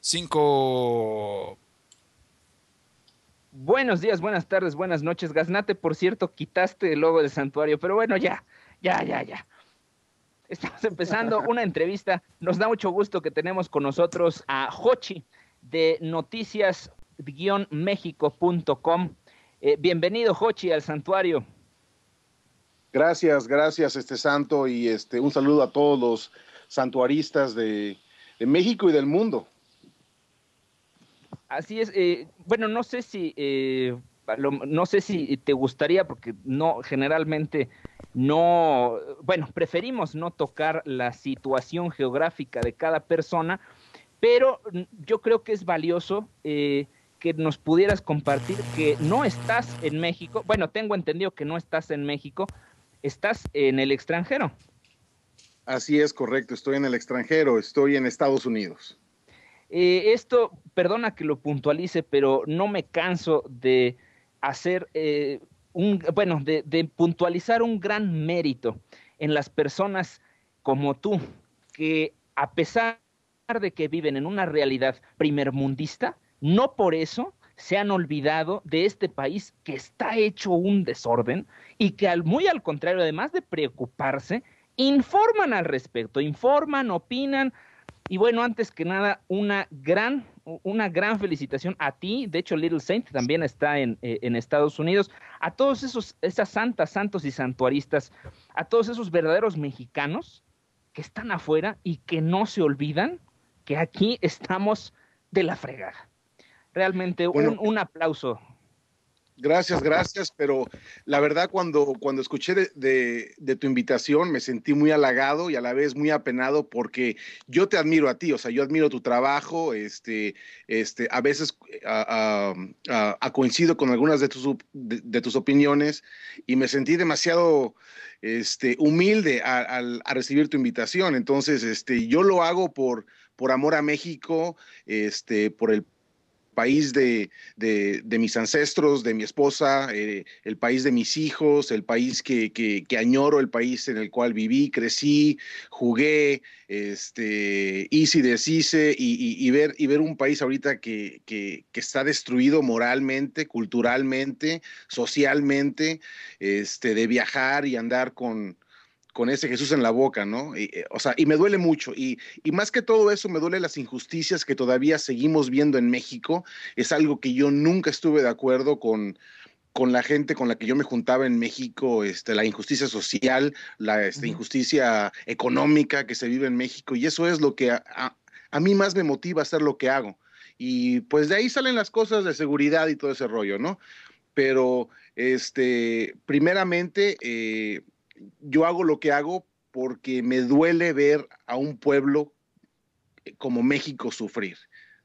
cinco. Buenos días, buenas tardes, buenas noches. Gaznate, por cierto, quitaste el logo del santuario, pero bueno, ya, ya, ya, ya. Estamos empezando una entrevista. Nos da mucho gusto que tenemos con nosotros a Jochi de noticias mexicocom eh, bienvenido, Jochi, al santuario. Gracias, gracias, este santo, y este un saludo a todos los santuaristas de de México y del mundo. Así es. Eh, bueno, no sé si eh, no sé si te gustaría, porque no generalmente no, bueno, preferimos no tocar la situación geográfica de cada persona, pero yo creo que es valioso eh, que nos pudieras compartir que no estás en México. Bueno, tengo entendido que no estás en México, estás en el extranjero. Así es correcto, estoy en el extranjero, estoy en Estados Unidos. Eh, esto, perdona que lo puntualice, pero no me canso de hacer eh, un, bueno, de, de, puntualizar un gran mérito en las personas como tú, que a pesar de que viven en una realidad primermundista, no por eso se han olvidado de este país que está hecho un desorden y que al, muy al contrario, además de preocuparse, informan al respecto, informan, opinan. Y bueno, antes que nada, una gran, una gran felicitación a ti. De hecho, Little Saint también está eh, en, Estados Unidos. A todos esos, esas santas, santos y santuaristas, a todos esos verdaderos mexicanos que están afuera y que no se olvidan que aquí estamos de la fregada. Realmente un aplauso Gracias, gracias, pero la verdad cuando, cuando escuché de, tu invitación me sentí muy halagado y a la vez muy apenado porque yo te admiro a ti, o sea, yo admiro tu trabajo, este, este, a veces coincido con algunas de tus, de, tus opiniones y me sentí demasiado este, humilde al recibir tu invitación, entonces este, yo lo hago por, por amor a México, este, por el país de, mis ancestros, de mi esposa, eh, el país de mis hijos, el país que, que, añoro, el país en el cual viví, crecí, jugué, este, hice y deshice, y, ver, y ver un país ahorita que, que, que está destruido moralmente, culturalmente, socialmente, este, de viajar y andar con con ese Jesús en la boca, ¿no? Eh, o sea, y me duele mucho. Y, más que todo eso, me duele las injusticias que todavía seguimos viendo en México. Es algo que yo nunca estuve de acuerdo con, con la gente con la que yo me juntaba en México, este, la injusticia social, la este, injusticia económica que se vive en México. Y eso es lo que a, mí más me motiva a hacer lo que hago. Y pues de ahí salen las cosas de seguridad y todo ese rollo, ¿no? Pero, este, primeramente, eh, yo hago lo que hago porque me duele ver a un pueblo eh, como México sufrir,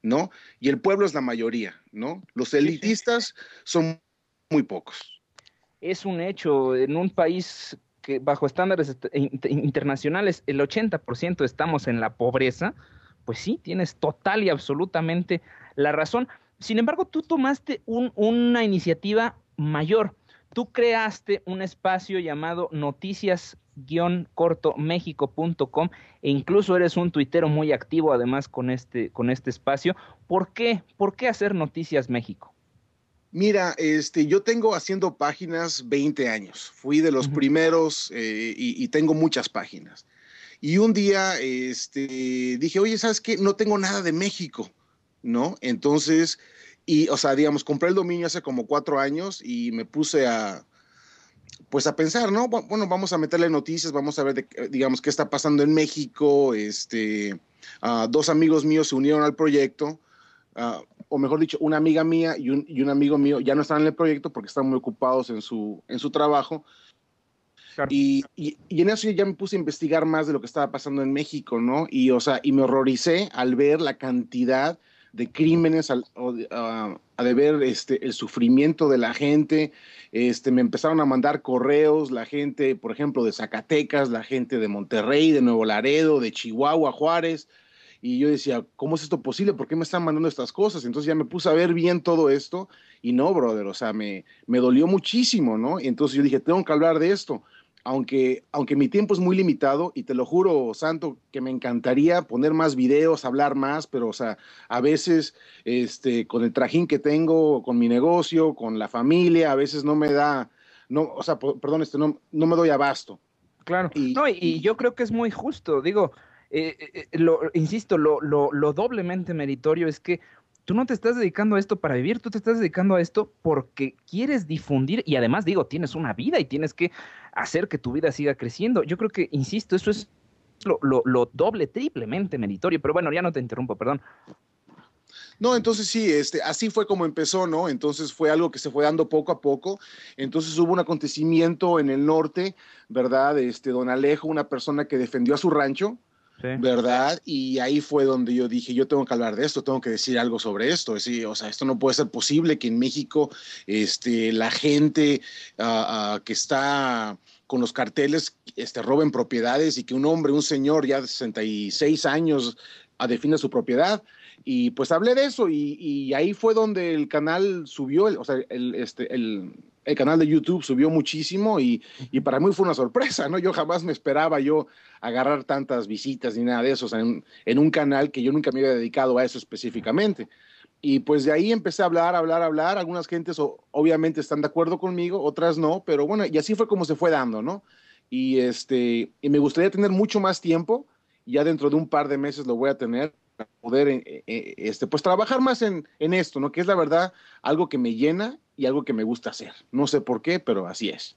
¿no? Y el pueblo es la mayoría, ¿no? Los elitistas son muy pocos. Es un hecho, en un país que bajo estándares internacionales el 80% estamos en la pobreza, pues sí, tienes total y absolutamente la razón. Sin embargo, tú tomaste una iniciativa mayor tú creaste un espacio llamado Noticias méxico.com e incluso eres un tuitero muy activo además con este con este espacio. ¿Por qué? ¿Por qué hacer Noticias México? Mira, este, yo tengo haciendo páginas 20 años. Fui de los primeros eh, y, tengo muchas páginas. Y un día este, dije, oye, ¿sabes qué? No tengo nada de México, ¿no? Entonces y, o sea, digamos, compré el dominio hace como cuatro años y me puse a, pues a pensar, ¿no? Bueno, vamos a meterle noticias, vamos a ver, de, eh, digamos, qué está pasando en México. Este, ah, dos amigos míos se unieron al proyecto, ah, o mejor dicho, una amiga mía y un, y un, amigo mío ya no están en el proyecto porque están muy ocupados en su, en su trabajo. Y, y, en eso ya me puse a investigar más de lo que estaba pasando en México, ¿no? Y, o sea, y me horroricé al ver la cantidad de crímenes a de ver este, el sufrimiento de la gente. Este, me empezaron a mandar correos la gente, por ejemplo, de Zacatecas, la gente de Monterrey, de Nuevo Laredo, de Chihuahua, Juárez. Y yo decía, ¿cómo es esto posible? ¿Por qué me están mandando estas cosas? Entonces ya me puse a ver bien todo esto y no, brother, o sea, me, me dolió muchísimo, ¿no? Entonces yo dije, tengo que hablar de esto aunque, aunque mi tiempo es muy limitado y te lo juro, Santo, que me encantaría poner más videos, hablar más, pero o sea, a veces este, con el trajín que tengo, con mi negocio, con la familia, a veces no me da, no, o sea, perdón, este, no, no me doy abasto. Claro. Y, y, yo creo que es muy justo, digo, eh, eh, eh, lo, insisto, lo doblemente meritorio es que tú no te estás dedicando a esto para vivir, tú te estás dedicando a esto porque quieres difundir y además digo, tienes una vida y tienes que hacer que tu vida siga creciendo. Yo creo que, insisto, eso es lo, doble, triplemente meritorio, pero bueno, ya no te interrumpo, perdón. No, entonces sí, este, así fue como empezó, ¿no? Entonces fue algo que se fue dando poco a poco. Entonces hubo un acontecimiento en el norte, ¿verdad? Este, don Alejo, una persona que defendió a su rancho, ¿verdad? Y ahí fue donde yo dije, yo tengo que hablar de esto, tengo que decir algo sobre esto. o sea, esto no puede ser posible que en México este, la gente ah, ah, que está con los carteles este, roben propiedades y que un hombre, un señor ya de 66 años ah, defienda su propiedad. Y pues hablé de eso y, ahí fue donde el canal subió, o sea, este, el, el canal de YouTube subió muchísimo y, y, para mí fue una sorpresa, ¿no? Yo jamás me esperaba yo agarrar tantas visitas ni nada de eso en, un canal que yo nunca me había dedicado a eso específicamente. Y pues de ahí empecé a hablar, hablar, hablar. Algunas gentes obviamente están de acuerdo conmigo, otras no, pero bueno, y así fue como se fue dando, ¿no? Y, este, y me gustaría tener mucho más tiempo, ya dentro de un par de meses lo voy a tener, poder eh, eh, eh, este, pues trabajar más en, esto, ¿no? Que es la verdad algo que me llena y algo que me gusta hacer. No sé por qué, pero así es.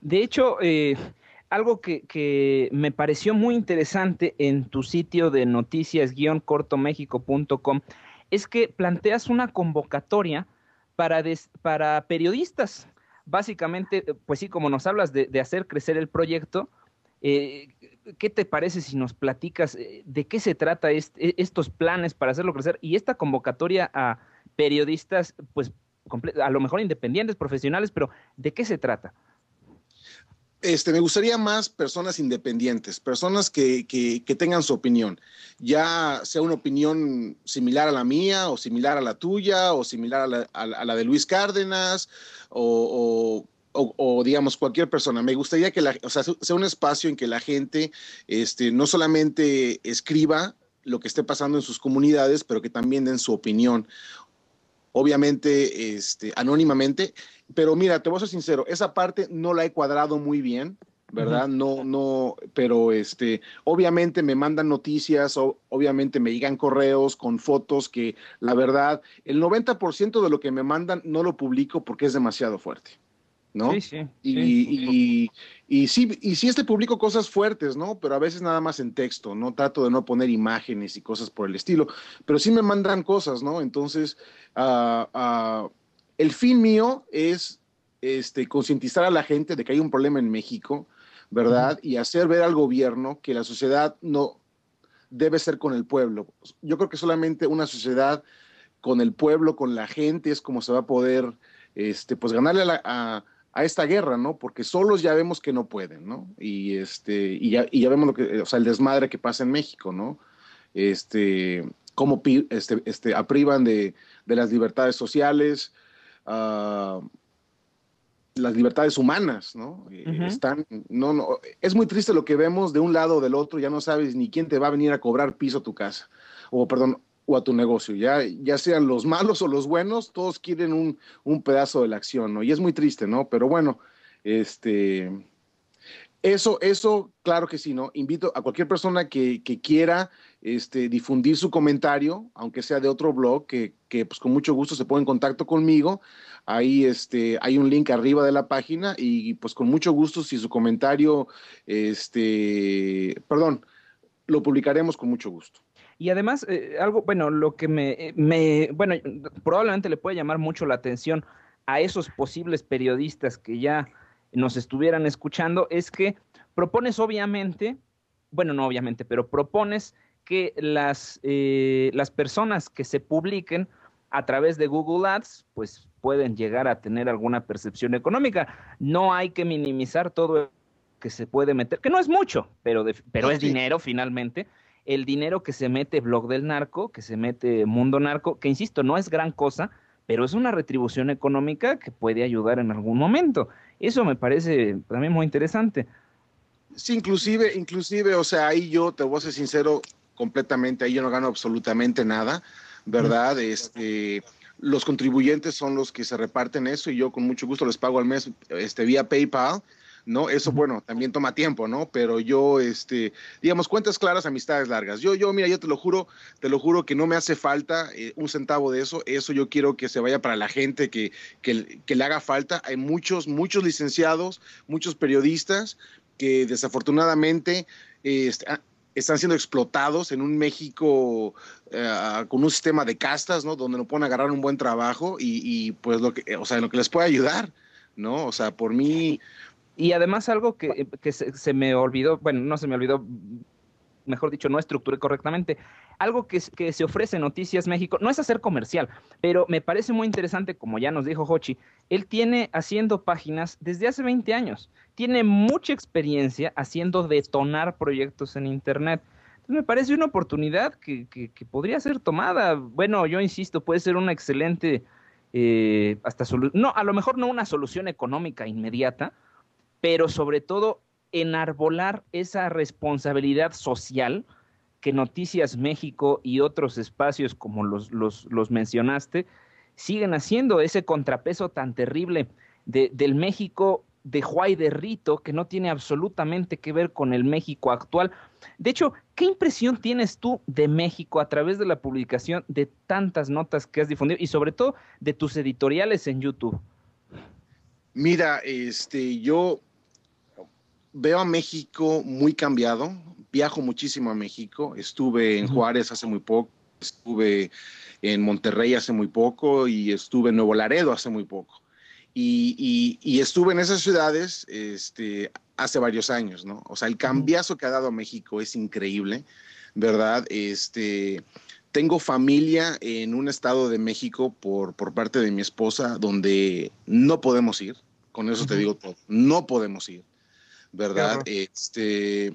De hecho, algo que, me pareció muy interesante en tu sitio de noticias-cortoméxico.com es que planteas una convocatoria para, para periodistas. Básicamente, pues sí, como nos hablas de, hacer crecer el proyecto, eh, ¿qué te parece si nos platicas eh, de qué se trata e-, estos planes para hacerlo crecer y esta convocatoria a periodistas, pues a lo mejor independientes, profesionales, pero ¿de qué se trata? Este, me gustaría más personas independientes, personas que, que, tengan su opinión, ya sea una opinión similar a la mía o similar a la tuya o similar a la, de Luis Cárdenas o o, digamos cualquier persona. Me gustaría que la, sea, un espacio en que la gente este, no solamente escriba lo que esté pasando en sus comunidades, pero que también den su opinión. Obviamente, este, anónimamente, pero mira, te voy a ser sincero, esa parte no la he cuadrado muy bien, ¿verdad? No, no, pero este, obviamente me mandan noticias, o, obviamente me llegan correos con fotos que la verdad, el 90% de lo que me mandan no lo publico porque es demasiado fuerte. ¿no? Y, sí. Y, sí, este público cosas fuertes, ¿no? Pero a veces nada más en texto, ¿no? Trato de no poner imágenes y cosas por el estilo, pero sí me mandan cosas, ¿no? Entonces, ah, ah, el fin mío es este, concientizar a la gente de que hay un problema en México, ¿verdad? Y hacer ver al gobierno que la sociedad no debe ser con el pueblo. Yo creo que solamente una sociedad con el pueblo, con la gente, es como se va a poder, este, pues ganarle a la... A, a esta guerra, ¿no? Porque solos ya vemos que no pueden, ¿no? Y, este, y, ya, y ya vemos lo que, o sea, el desmadre que pasa en México, ¿no? Este, cómo este, este, aprivan de, las libertades sociales, ah, las libertades humanas, ¿no? Eh, están, no, no, es muy triste lo que vemos de un lado o del otro, ya no sabes ni quién te va a venir a cobrar piso a tu casa, o perdón, o a tu negocio, ya, ya sean los malos o los buenos, todos quieren un, pedazo de la acción, ¿no? Y es muy triste, ¿no? Pero bueno, este, eso, eso, claro que sí, ¿no? Invito a cualquier persona que, quiera este, difundir su comentario, aunque sea de otro blog, que, pues con mucho gusto se ponga en contacto conmigo. Ahí este, hay un link arriba de la página y pues con mucho gusto si su comentario, este, perdón, lo publicaremos con mucho gusto. Y además, eh, algo, bueno, lo que me, eh, me, bueno, probablemente le puede llamar mucho la atención a esos posibles periodistas que ya nos estuvieran escuchando es que propones obviamente, bueno, no obviamente, pero propones que las, eh, las personas que se publiquen a través de Google Ads, pues pueden llegar a tener alguna percepción económica. No hay que minimizar todo que se puede meter, que no es mucho, pero, de, pero es dinero finalmente el dinero que se mete Blog del Narco, que se mete Mundo Narco, que insisto, no es gran cosa, pero es una retribución económica que puede ayudar en algún momento. Eso me parece también muy interesante. Sí, inclusive, inclusive, o sea, ahí yo te voy a ser sincero completamente, ahí yo no gano absolutamente nada, ¿verdad? Este, los contribuyentes son los que se reparten eso y yo con mucho gusto les pago al mes este, vía PayPal ¿no? Eso, bueno, también toma tiempo, ¿no? Pero yo, este, digamos, cuentas claras, amistades largas. Yo, yo, mira, yo te lo juro, te lo juro que no me hace falta eh, un centavo de eso. Eso yo quiero que se vaya para la gente que, que, le haga falta. Hay muchos, muchos licenciados, muchos periodistas que desafortunadamente eh, ah, están siendo explotados en un México ah, con un sistema de castas, ¿no? Donde no pueden agarrar un buen trabajo y, y pues lo que, o sea, lo que les puede ayudar, ¿no? O sea, por mí, y además algo que, eh, se, me olvidó, bueno, no se me olvidó, mejor dicho, no estructuré correctamente, algo que, se ofrece Noticias México, no es hacer comercial, pero me parece muy interesante, como ya nos dijo Hochi, él tiene haciendo páginas desde hace 20 años, tiene mucha experiencia haciendo detonar proyectos en Internet me parece una oportunidad que, que, podría ser tomada. Bueno, yo insisto, puede ser una excelente, eh, hasta no, a lo mejor no una solución económica inmediata, pero sobre todo enarbolar esa responsabilidad social que Noticias México y otros espacios como los, mencionaste siguen haciendo ese contrapeso tan terrible del México de Juay de Rito, que no tiene absolutamente que ver con el México actual. De hecho, ¿qué impresión tienes tú de México a través de la publicación de tantas notas que has difundido y sobre todo de tus editoriales en YouTube? Mira, este, yo veo a México muy cambiado. Viajo muchísimo a México. Estuve en Juárez hace muy poco, estuve en Monterrey hace muy poco y estuve en Nuevo Laredo hace muy poco. Y, estuve en esas ciudades este, hace varios años, ¿no? O sea, el cambiazo que ha dado a México es increíble, ¿verdad? Este, tengo familia en un estado de México por, por parte de mi esposa donde no podemos ir, con eso te digo todo, no podemos ir. ¿verdad? Este,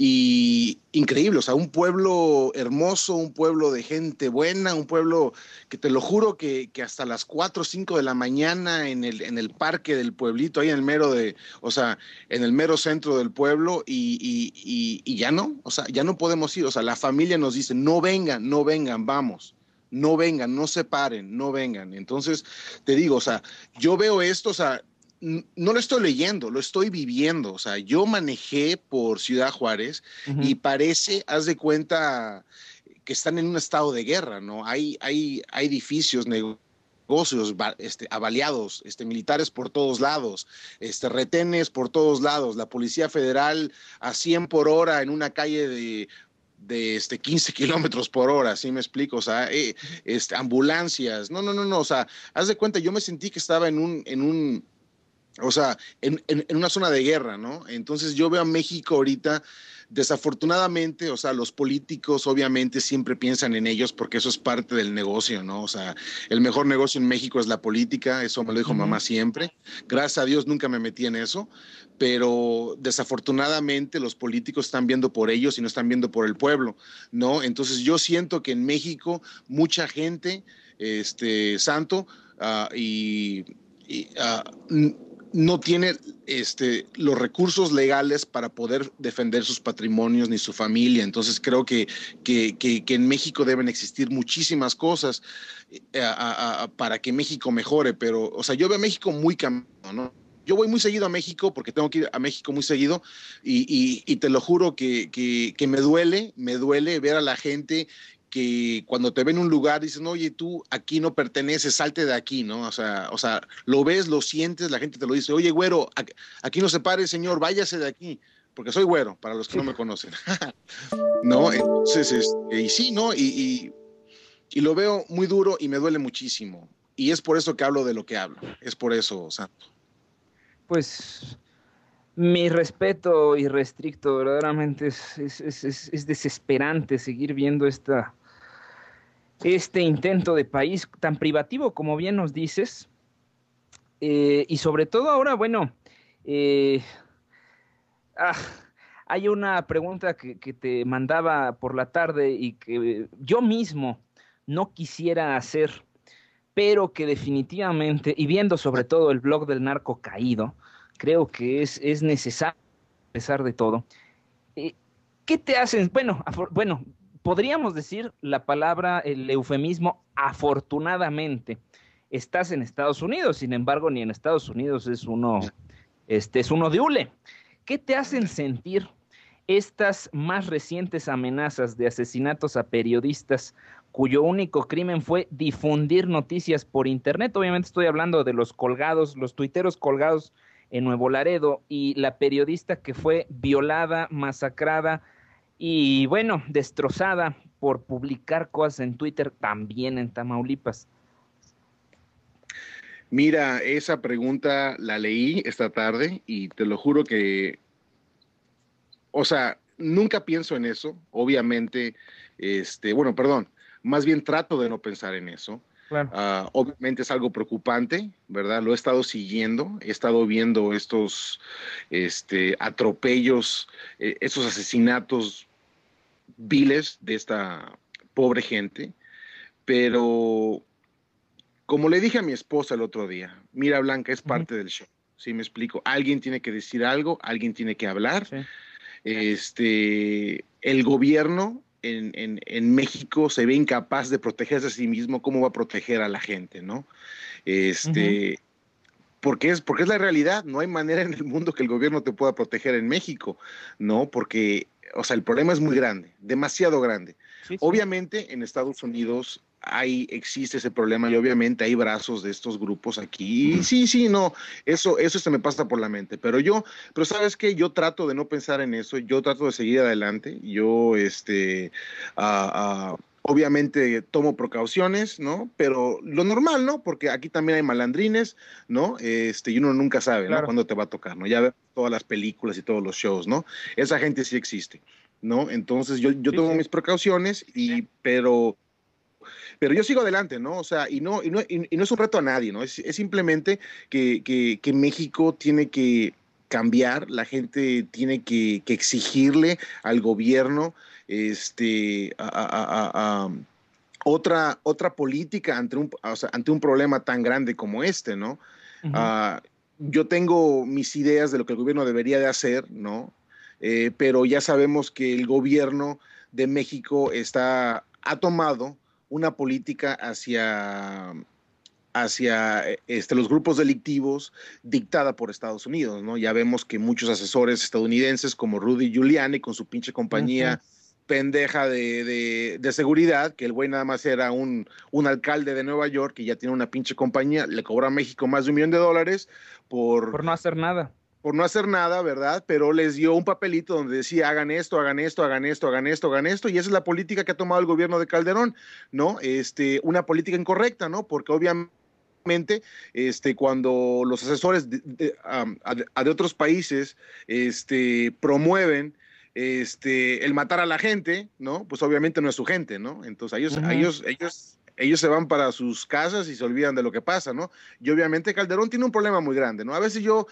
y increíble, o sea, un pueblo hermoso, un pueblo de gente buena, un pueblo que te lo juro que, hasta las 4 o 5 de la mañana en el, en el parque del pueblito, ahí en el mero de, o sea, en el mero centro del pueblo y, y ya no, o sea, ya no podemos ir, o sea, la familia nos dice, no vengan, no vengan, vamos no vengan, no se paren, no vengan. Entonces, te digo, o sea, yo veo esto, o sea, no lo estoy leyendo, lo estoy viviendo. O sea, yo manejé por Ciudad Juárez y parece, haz de cuenta, que están en un estado de guerra, ¿no? Hay, hay, hay edificios, negocios este, avaliados, este, militares por todos lados, este, retenes por todos lados, la Policía Federal a 100 por hora en una calle de este 15 kilómetros por hora, si me explico? O sea, eh, este, ambulancias, no, no, no, no, o sea, haz de cuenta, yo me sentí que estaba en un, en un, o sea, en, una zona de guerra, ¿no? Entonces yo veo a México ahorita, desafortunadamente, o sea, los políticos obviamente siempre piensan en ellos porque eso es parte del negocio, ¿no? O sea, el mejor negocio en México es la política, eso me lo dijo mamá siempre. Gracias a Dios nunca me metí en eso, pero desafortunadamente los políticos están viendo por ellos y no están viendo por el pueblo, ¿no? Entonces yo siento que en México mucha gente, este, santo, ah, y... y ah, no tiene este, los recursos legales para poder defender sus patrimonios ni su familia. Entonces creo que, que, en México deben existir muchísimas cosas eh, para que México mejore, pero, o sea, yo veo a México muy cambiado, ¿no? Yo voy muy seguido a México porque tengo que ir a México muy seguido y, te lo juro que, que, me duele, me duele ver a la gente que cuando te ven un lugar dicen, oye, tú aquí no perteneces, salte de aquí, ¿no? O sea, o sea, lo ves, lo sientes, la gente te lo dice, oye, güero, aquí no se pare, señor, váyase de aquí, porque soy güero, para los que no me conocen. ¿No? Entonces, este, y sí, ¿no? Y, lo veo muy duro y me duele muchísimo. Y es por eso que hablo de lo que hablo, es por eso, Santo. Pues mi respeto irrestricto, verdaderamente es desesperante seguir viendo esta este intento de país tan privativo como bien nos dices. Eh, y sobre todo ahora, bueno, eh, ah, hay una pregunta que, te mandaba por la tarde y que yo mismo no quisiera hacer, pero que definitivamente, y viendo sobre todo el blog del narco caído, creo que es, es necesario, a pesar de todo. Eh, ¿Qué te hacen? Bueno, bueno, podríamos decir la palabra, el eufemismo, afortunadamente, estás en Estados Unidos, sin embargo, ni en Estados Unidos es uno, este, es uno de hule. ¿Qué te hacen sentir estas más recientes amenazas de asesinatos a periodistas cuyo único crimen fue difundir noticias por internet? Obviamente estoy hablando de los colgados, los tuiteros colgados en Nuevo Laredo y la periodista que fue violada, masacrada, y bueno, destrozada por publicar cosas en Twitter también en Tamaulipas. Mira, esa pregunta la leí esta tarde y te lo juro que, o sea, nunca pienso en eso, obviamente, este, bueno, perdón, más bien trato de no pensar en eso. Ah, obviamente es algo preocupante, ¿verdad? Lo he estado siguiendo, he estado viendo estos este, atropellos, eh, esos estos asesinatos viles de esta pobre gente, pero como le dije a mi esposa el otro día, mira Blanca, es parte del show, si me explico? Alguien tiene que decir algo, alguien tiene que hablar. Este, el gobierno en, México se ve incapaz de protegerse a sí mismo, ¿cómo va a proteger a la gente, no? Este, porque, es, porque es la realidad, no hay manera en el mundo que el gobierno te pueda proteger en México, ¿no? Porque o sea, el problema es muy grande, demasiado grande. Obviamente en Estados Unidos existe ese problema y obviamente hay brazos de estos grupos aquí. sí, sí, no, eso, eso se me pasa por la mente. Pero yo, pero sabes que yo trato de no pensar en eso, yo trato de seguir adelante, yo, este, a obviamente tomo precauciones, ¿no? Pero lo normal, ¿no? Porque aquí también hay malandrines, ¿no? Este, y uno nunca sabe, Cuándo te va a tocar, ¿no? Ya todas las películas y todos los shows, ¿no? Esa gente sí existe, ¿no? Entonces yo, yo tomo mis precauciones y, pero, pero yo sigo adelante, ¿no? O sea, y no, y no, no es un reto a nadie, ¿no? Es, simplemente que, México tiene que cambiar, la gente tiene que exigirle al gobierno este, otra, otra política ante un, ante un problema tan grande como este, ¿no? Ah, yo tengo mis ideas de lo que el gobierno debería de hacer, ¿no? Eh, pero ya sabemos que el gobierno de México está, ha tomado una política hacia, hacia eh, este, los grupos delictivos dictada por Estados Unidos, ¿no? Ya vemos que muchos asesores estadounidenses como Rudy Giuliani con su pinche compañía pendeja de, seguridad, que el güey nada más era un, un alcalde de Nueva York que ya tiene una pinche compañía, le cobró a México más de un millón de dólares por... Por no hacer nada. Por no hacer nada, ¿verdad? Pero les dio un papelito donde decía, hagan esto, hagan esto, hagan esto, hagan esto, hagan esto, y esa es la política que ha tomado el gobierno de Calderón, ¿no? Este, una política incorrecta, ¿no? Porque obviamente este, cuando los asesores de, otros países este, promueven este, el matar a la gente, ¿no? Pues obviamente no es su gente, ¿no? Entonces ellos, ellos, ellos, ellos se van para sus casas y se olvidan de lo que pasa, ¿no? Y obviamente Calderón tiene un problema muy grande, ¿no? A veces yo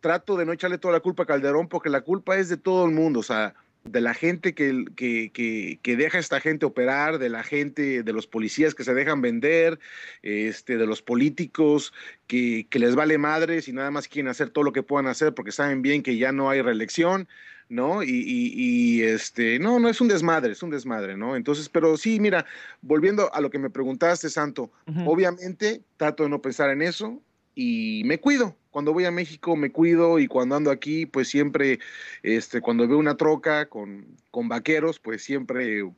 trato de no echarle toda la culpa a Calderón porque la culpa es de todo el mundo, o sea, de la gente que, que, deja a esta gente operar, de la gente, de los policías que se dejan vender, este, de los políticos que, que les vale madre y nada más quieren hacer todo lo que puedan hacer porque saben bien que ya no hay reelección. ¿no? Y, este, no, no es un desmadre, es un desmadre, ¿no? Entonces, pero sí, mira, volviendo a lo que me preguntaste, Santo, obviamente trato de no pensar en eso y me cuido. Cuando voy a México me cuido y cuando ando aquí, pues siempre, este, cuando veo una troca con, con vaqueros, pues siempre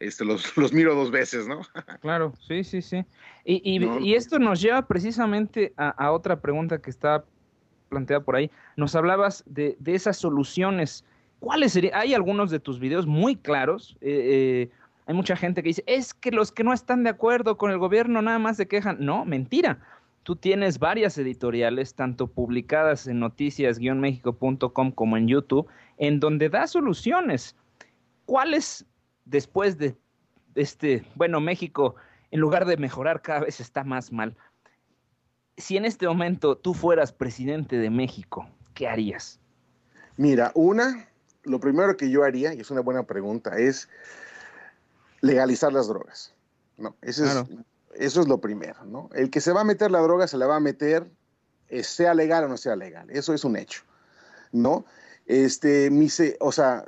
este, los, miro dos veces, ¿no? Claro, sí, sí, sí. Y, esto nos lleva precisamente a, otra pregunta que está por ahí, nos hablabas de, esas soluciones. ¿Cuáles serían? Hay algunos de tus videos muy claros. Eh, eh, hay mucha gente que dice, es que los que no están de acuerdo con el gobierno nada más se quejan. No, mentira. Tú tienes varias editoriales, tanto publicadas en noticias-mexico.com como en YouTube, en donde da soluciones. ¿Cuáles, después de este, bueno, México, en lugar de mejorar, cada vez está más mal? si en este momento tú fueras presidente de México, ¿qué harías? Mira, una, lo primero que yo haría, y es una buena pregunta, es legalizar las drogas. No, eso, es, lo primero, ¿no? El que se va a meter la droga se la va a meter, eh, sea legal o no sea legal, eso es un hecho, ¿no? Este, mi, o sea,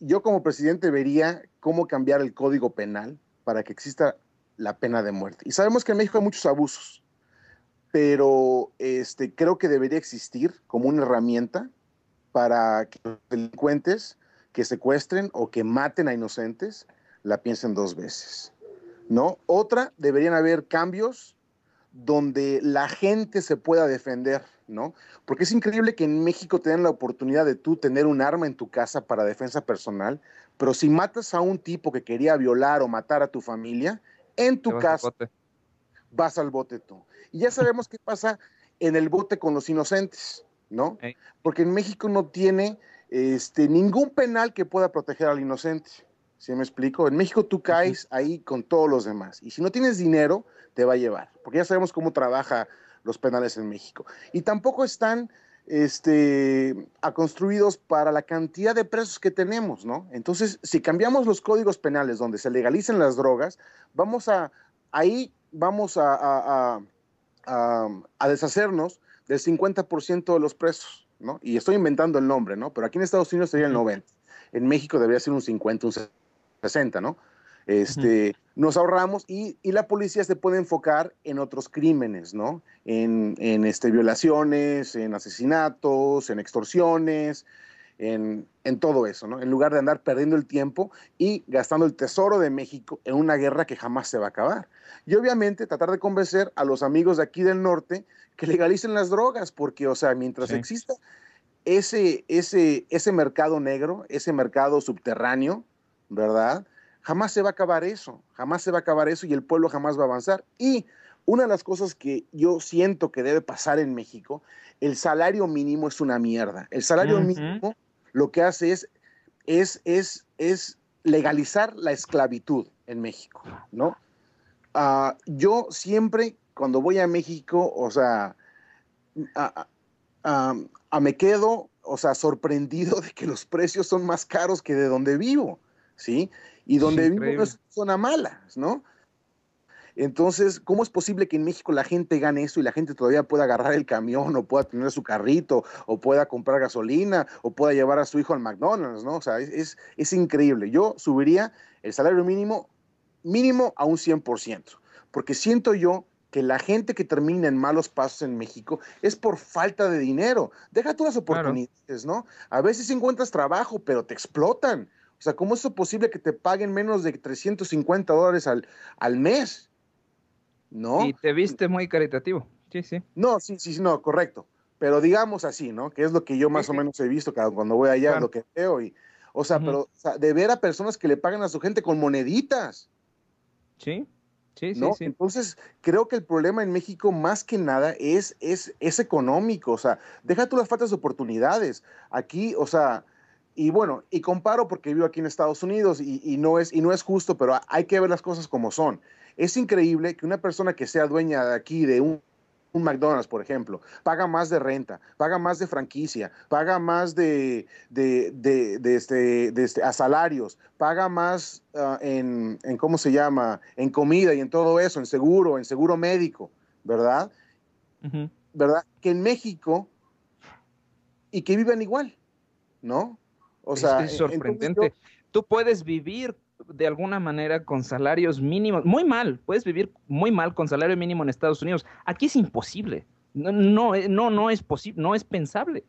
yo como presidente vería cómo cambiar el código penal para que exista la pena de muerte. Y sabemos que en México hay muchos abusos, pero este, creo que debería existir como una herramienta para que los delincuentes que secuestren o que maten a inocentes la piensen dos veces. ¿no? Otra, deberían haber cambios donde la gente se pueda defender, ¿no? Porque es increíble que en México te den la oportunidad de tú tener un arma en tu casa para defensa personal, pero si matas a un tipo que quería violar o matar a tu familia, en tu casa vas al bote tú. Y ya sabemos qué pasa en el bote con los inocentes, ¿no? Porque en México no tiene este, ningún penal que pueda proteger al inocente. ¿Sí me explico? En México tú caes ahí con todos los demás. Y si no tienes dinero, te va a llevar. Porque ya sabemos cómo trabaja los penales en México. Y tampoco están este, construidos para la cantidad de presos que tenemos, ¿no? Entonces, si cambiamos los códigos penales donde se legalicen las drogas, vamos a ahí vamos a, deshacernos del 50% de los presos, ¿no? Y estoy inventando el nombre, ¿no? Pero aquí en Estados Unidos sería el 90. En México debería ser un 50, un 60, ¿no? Este, Nos ahorramos y, la policía se puede enfocar en otros crímenes, ¿no? En, este, violaciones, en asesinatos, en extorsiones, en, todo eso, ¿no? En lugar de andar perdiendo el tiempo y gastando el tesoro de México en una guerra que jamás se va a acabar. Y obviamente tratar de convencer a los amigos de aquí del norte que legalicen las drogas, porque, o sea, mientras exista ese, ese, ese mercado negro, ese mercado subterráneo, ¿verdad? Jamás se va a acabar eso, jamás se va a acabar eso y el pueblo jamás va a avanzar. Y una de las cosas que yo siento que debe pasar en México, el salario mínimo es una mierda. El salario mínimo lo que hace es, es, legalizar la esclavitud en México, ¿no? Ah, yo siempre, cuando voy a México, o sea, me quedo, o sea, sorprendido de que los precios son más caros que de donde vivo, ¿sí? Y donde vivo no es zona mala, ¿no? Entonces, ¿cómo es posible que en México la gente gane eso y la gente todavía pueda agarrar el camión o pueda tener su carrito o pueda comprar gasolina o pueda llevar a su hijo al McDonald's, ¿no? O sea, es, increíble. Yo subiría el salario mínimo mínimo a un 100%, porque siento yo que la gente que termina en malos pasos en México es por falta de dinero. Deja todas las oportunidades, ¿no? A veces encuentras trabajo, pero te explotan. O sea, ¿cómo es posible que te paguen menos de 350 dólares al, al mes? Y te viste muy caritativo, sí, sí. No, sí, sí, no, correcto. Pero digamos así, ¿no? Que es lo que yo más o menos he visto cuando voy allá, lo que veo. Y, o sea, pero de ver a personas que le pagan a su gente con moneditas. Sí, sí, sí, sí. Entonces, creo que el problema en México más que nada es, es, es económico. O sea, deja tú las faltas de oportunidades. Aquí, o sea, y bueno, y comparo porque vivo aquí en Estados Unidos y, y, no, es, y no es justo, pero hay que ver las cosas como son. Es increíble que una persona que sea dueña de aquí, de un, McDonald's, por ejemplo, paga más de renta, paga más de franquicia, paga más de, este, este, a salarios, paga más ah, en, ¿cómo se llama?, en comida y en todo eso, en seguro, en seguro médico, ¿verdad? ¿Verdad? Que en México y que vivan igual, ¿no? O sea, es, sorprendente. tú puedes vivir de alguna manera con salarios mínimos. Muy mal, puedes vivir muy mal con salario mínimo en Estados Unidos. Aquí es imposible. No, no, no, no es posible, no es pensable.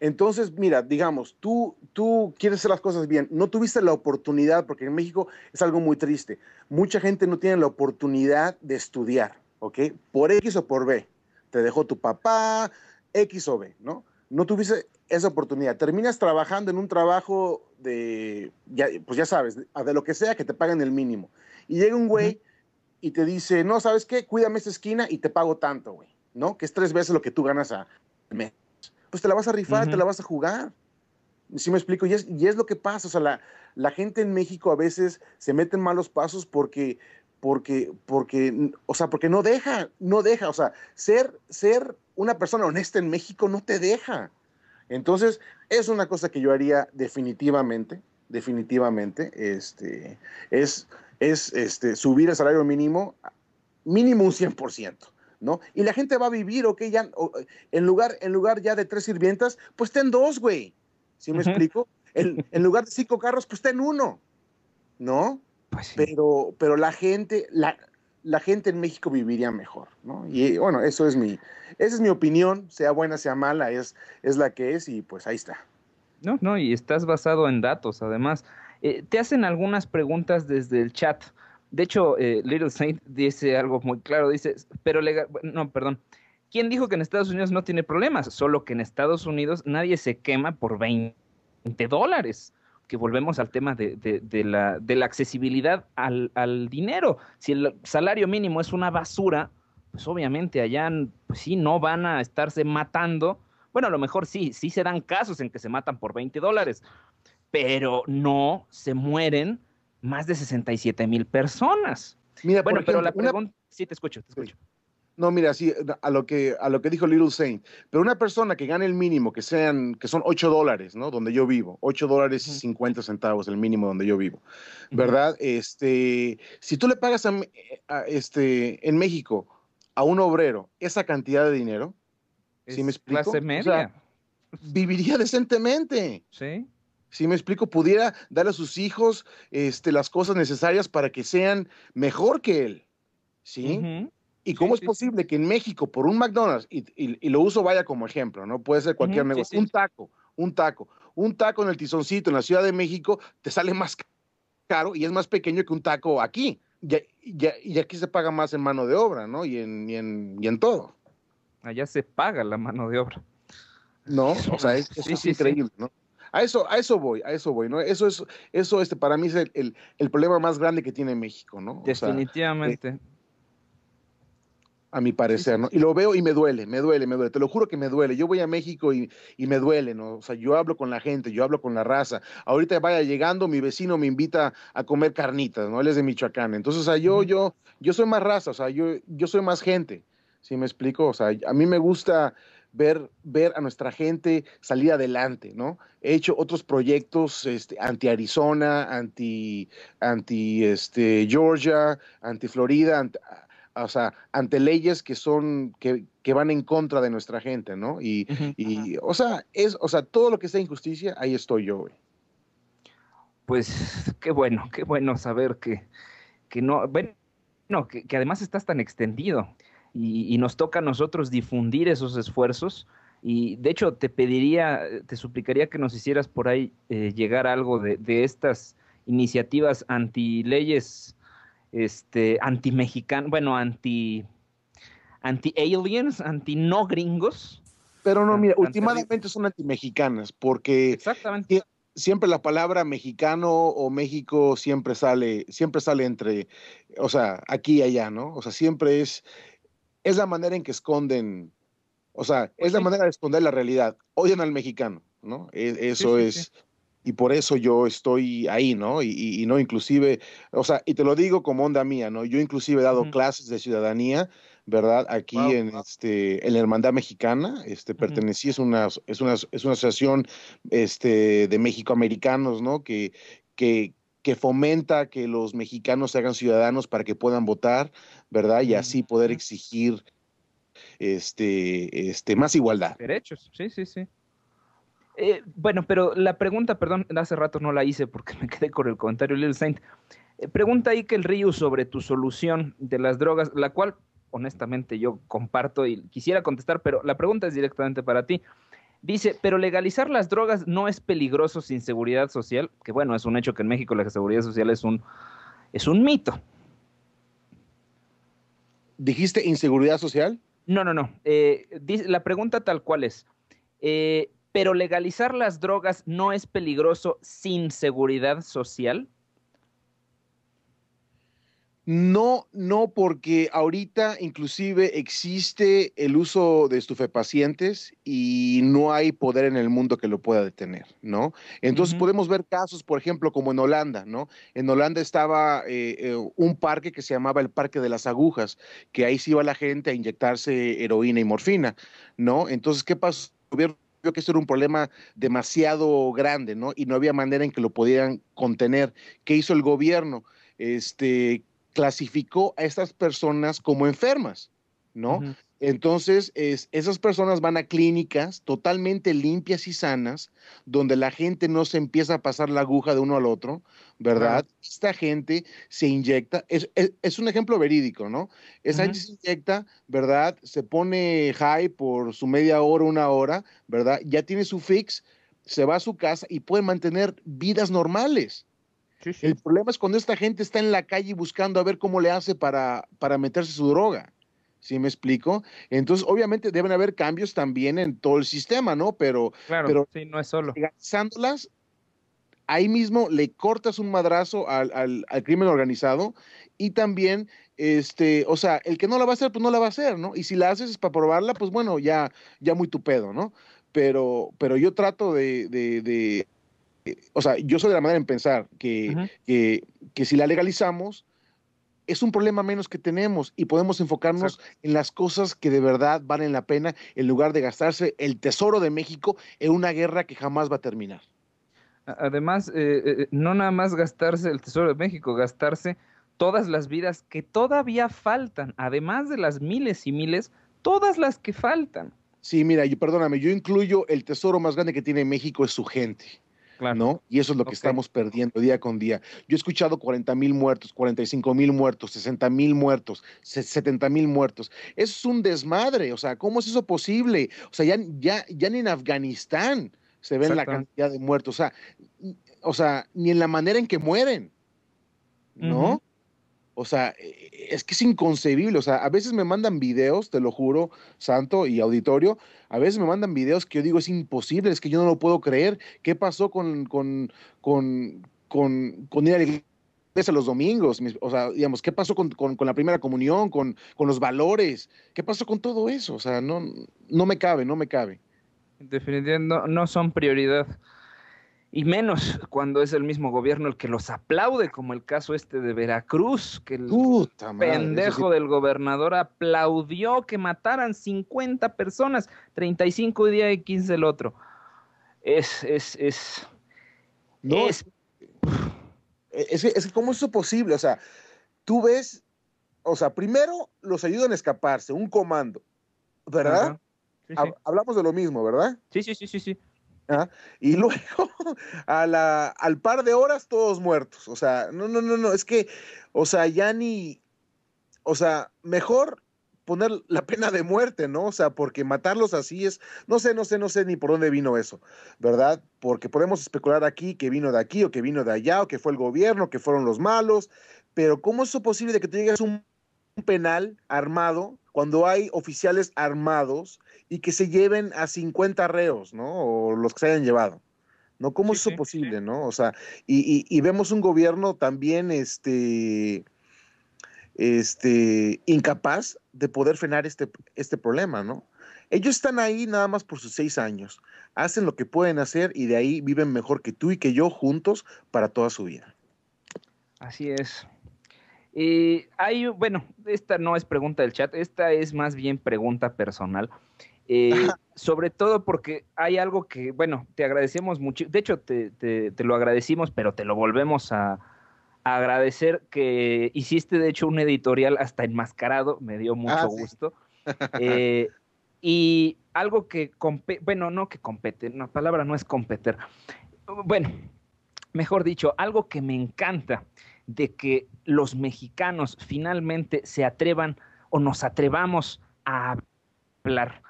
Entonces, mira, digamos, tú, tú quieres hacer las cosas bien, no tuviste la oportunidad, porque en México es algo muy triste, mucha gente no tiene la oportunidad de estudiar, ¿ok? Por X o por B, te dejó tu papá, X o B, ¿no? no tuviste esa oportunidad. Terminas trabajando en un trabajo de, ya, pues ya sabes, de lo que sea que te paguen el mínimo. Y llega un güey y te dice, no, ¿sabes qué? Cuídame esa esquina y te pago tanto, güey, ¿no? Que es tres veces lo que tú ganas a mes. Pues te la vas a rifar, te la vas a jugar. si me explico? Y es, y es lo que pasa, o sea, la, la gente en México a veces se mete en malos pasos porque porque, porque, o sea, porque no deja, no deja, o sea, ser, ser una persona honesta en México no te deja. Entonces, es una cosa que yo haría definitivamente, definitivamente, este, es, es este, subir el salario mínimo, mínimo un 100%. ¿No? Y la gente va a vivir, ok, ya, en, lugar, en lugar ya de tres sirvientas, pues ten dos, güey. ¿Sí me explico? En, lugar de cinco carros, pues ten uno, ¿no? Pues pero, pero la gente, la, la gente en México viviría mejor, ¿no? Y bueno, eso es mi, esa es mi opinión, sea buena, sea mala, es, es la que es y pues ahí está. No, no, y estás basado en datos, además. Eh, te hacen algunas preguntas desde el chat. De hecho, eh, Little Saint dice algo muy claro, dice, pero legal, no, perdón. ¿Quién dijo que en Estados Unidos no tiene problemas? Solo que en Estados Unidos nadie se quema por 20 dólares que volvemos al tema de, de, la, de la, accesibilidad al, al, dinero. Si el salario mínimo es una basura, pues obviamente allá pues sí no van a estarse matando. Bueno, a lo mejor sí, sí se dan casos en que se matan por 20 dólares, pero no se mueren más de 67 mil personas. Mira, bueno, pero la pregunta... Sí, te escucho, te escucho. No, mira, sí, a lo que, a lo que dijo Little Saint. Pero una persona que gane el mínimo, que sean, que son 8 dólares, ¿no? Donde yo vivo. 8 dólares y 50 centavos, el mínimo donde yo vivo. ¿Verdad? Este, si tú le pagas a, este, en México a un obrero esa cantidad de dinero, ¿sí me explico? Clase media. viviría decentemente. Sí. Si me explico, pudiera dar a sus hijos este, las cosas necesarias para que sean mejor que él. ¿Sí? ¿Y cómo es posible que en México, por un McDonald's, y, lo uso vaya como ejemplo, ¿no? Puede ser cualquier negocio, un taco, un taco, un taco en el tizoncito en la Ciudad de México te sale más caro y es más pequeño que un taco aquí. Y, aquí se paga más en mano de obra, ¿no? Y en, todo. Allá se paga la mano de obra. No, o sea, es, eso es increíble, ¿no? A eso, a eso voy, a eso voy, ¿no? Eso es, eso este, para mí es el, problema más grande que tiene México, ¿no? Definitivamente a mi parecer, ¿no? Y lo veo y me duele, me duele, me duele, te lo juro que me duele. Yo voy a México y, y, me duele, ¿no? O sea, yo hablo con la gente, yo hablo con la raza. Ahorita vaya llegando, mi vecino me invita a comer carnitas, ¿no? Él es de Michoacán. Entonces, o sea, yo, yo, yo soy más raza, o sea, yo, yo soy más gente, ¿sí me explico? O sea, a mí me gusta ver, ver a nuestra gente salir adelante, ¿no? He hecho otros proyectos este, anti Arizona, anti, anti este, Georgia, anti Florida, anti, o sea, ante leyes que son, que, que van en contra de nuestra gente, ¿no? Y, o sea, es, o sea, todo lo que sea injusticia, ahí estoy yo, Pues qué bueno, qué bueno saber que, que no, bueno, que, que además estás tan extendido y, nos toca a nosotros difundir esos esfuerzos. Y de hecho te pediría, te suplicaría que nos hicieras por ahí eh, llegar algo de, de estas iniciativas antileyes este, anti-mexicano, bueno, anti, anti-aliens, anti-no gringos. Pero no, mira, últimamente son anti-mexicanas, porque siempre la palabra mexicano o México siempre sale, siempre sale entre, o sea, aquí y allá, ¿no? O sea, siempre es, es la manera en que esconden, o sea, pues es la manera de esconder la realidad. Odian al mexicano, ¿no? E, eso es y por eso yo estoy ahí, ¿no? Y, no inclusive, o sea, y te lo digo como onda mía, ¿no? Yo inclusive he dado clases de ciudadanía, ¿verdad? Aquí en, Este, en la Hermandad Mexicana, este, pertenecí, es una, es, una, es una asociación este, de mexicoamericanos, ¿no? Que, que, que fomenta que los mexicanos se hagan ciudadanos para que puedan votar, ¿verdad? Y así poder exigir este, este, más igualdad. Derechos, sí, sí, sí. Eh, bueno, pero la pregunta, perdón, hace rato no la hice porque me quedé con el comentario de Lil Saint. Eh, pregunta ahí que el Ryu sobre tu solución de las drogas, la cual honestamente yo comparto y quisiera contestar, pero la pregunta es directamente para ti. Dice, pero legalizar las drogas no es peligroso sin seguridad social, que bueno, es un hecho que en México la seguridad social es un, es un mito. ¿Dijiste inseguridad social? No, no, no. Eh, la pregunta tal cual es, pero legalizar las drogas no es peligroso sin seguridad social? No, no, porque ahorita inclusive existe el uso de estupefacientes y no hay poder en el mundo que lo pueda detener, ¿no? Entonces podemos ver casos, por ejemplo, como en Holanda, ¿no? En Holanda estaba eh, eh, un parque que se llamaba el Parque de las Agujas, que ahí se iba la gente a inyectarse heroína y morfina, ¿no? Entonces, ¿qué pasó? gobierno que eso era un problema demasiado grande, ¿no? Y no había manera en que lo pudieran contener. ¿Qué hizo el gobierno? Este, clasificó a estas personas como enfermas, ¿no? Entonces, esas personas van a clínicas totalmente limpias y sanas, donde la gente no se empieza a pasar la aguja de uno al otro, ¿verdad? Esta gente se inyecta, es, un ejemplo verídico, ¿no? Esa gente se inyecta, ¿verdad? Se pone high por su media hora, una hora, ¿verdad? Ya tiene su fix, se va a su casa y puede mantener vidas normales. El problema es cuando esta gente está en la calle buscando a ver cómo le hace para, para meterse su droga. Si me explico? Entonces, obviamente deben haber cambios también en todo el sistema, ¿no? Pero, pero sí, no es solo. Legalizándolas, ahí mismo le cortas un madrazo al, crimen organizado y también, este, o sea, el que no la va a hacer, pues no la va a hacer, ¿no? Y si la haces es para probarla, pues bueno, ya, ya muy tu ¿no? Pero, pero yo trato de, de, o sea, yo soy de la manera en pensar que, que si la legalizamos, es un problema menos que tenemos y podemos enfocarnos en las cosas que de verdad valen la pena en lugar de gastarse el tesoro de México en una guerra que jamás va a terminar. Además, eh, eh, eh, no nada más gastarse el tesoro de México, gastarse todas las vidas que todavía faltan, además de las miles y miles, todas las que faltan. Sí, mira, yo, perdóname, yo incluyo el tesoro más grande que tiene México es su gente. ¿no? Y eso es lo que estamos perdiendo día con día. Yo he escuchado 40 mil muertos, 45 mil muertos, 60 mil muertos, 70 mil muertos. Eso es un desmadre, o sea, ¿cómo es eso posible? O sea, ya, ya, ya ni en Afganistán se ven la cantidad de muertos, o sea, ni en la manera en que mueren, ¿no? O sea, e, e, es que es inconcebible. O sea, a veces me mandan videos, te lo juro, Santo y auditorio, a veces me mandan videos que yo digo es imposible, es que yo no lo puedo creer. ¿Qué pasó con, con, con, con, con ir a la iglesia los domingos? O sea, digamos, ¿qué pasó con, con, con la primera comunión, con, con los valores? ¿Qué pasó con todo eso? O sea, no, no me cabe, no me cabe. Definitivamente no, no son prioridad y menos cuando es el mismo gobierno el que los aplaude, como el caso este de Veracruz, que el pendejo del gobernador aplaudió que mataran 50 personas, 35 y día y 15 el otro. Es, es, es. No, es, es, es ¿cómo es eso posible? O sea, tú ves, o sea, primero los ayudan a escaparse, un comando, ¿verdad? Hablamos de lo mismo, ¿verdad? Sí, sí, sí, sí, sí. ¿ah? Y luego al par de horas todos muertos. O sea, no, no, no, no, es que, o sea, ya ni, o sea, mejor poner la pena de muerte, ¿no? O sea, porque matarlos así es, no sé, no sé, no sé ni por dónde vino eso, ¿verdad? Porque podemos especular aquí que vino de aquí o que vino de allá o que fue el gobierno, que fueron los malos, pero ¿cómo es posible que tú llegues a un penal armado cuando hay oficiales armados y que se lleven a 50 reos, ¿no? O los que se hayan llevado. ¿No? ¿Cómo es eso posible, no? O sea, y, vemos un gobierno también este, este, incapaz de poder frenar este, este problema, ¿no? Ellos están ahí nada más por sus seis años, hacen lo que pueden hacer y de ahí viven mejor que tú y que yo juntos para toda su vida. Así es. Y hay, bueno, esta no es pregunta del chat, esta es más bien pregunta personal. Eh, sobre todo porque hay algo que, bueno, te agradecemos mucho, de hecho te, lo agradecimos, pero te lo volvemos a, agradecer que hiciste de hecho un editorial hasta enmascarado, me dio mucho ah, gusto. Eh, y algo que, bueno, no que compete, la palabra no es competir. Bueno, mejor dicho, algo que me encanta de que los mexicanos finalmente se atrevan o nos atrevamos a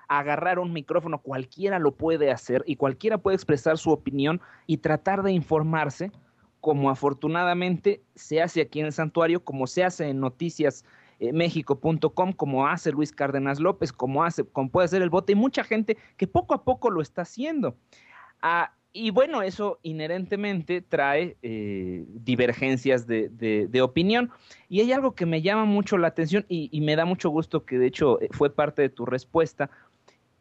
agarrar un micrófono, cualquiera lo puede hacer y cualquiera puede expresar su opinión y tratar de informarse, como afortunadamente se hace aquí en el santuario, como se hace en noticias eh, como hace Luis Cárdenas López, como hace, como puede hacer el bote, y mucha gente que poco a poco lo está haciendo. Ah, y bueno, eso inherentemente trae eh, divergencias de, opinión. Y hay algo que me llama mucho la atención y, me da mucho gusto que de hecho eh, fue parte de tu respuesta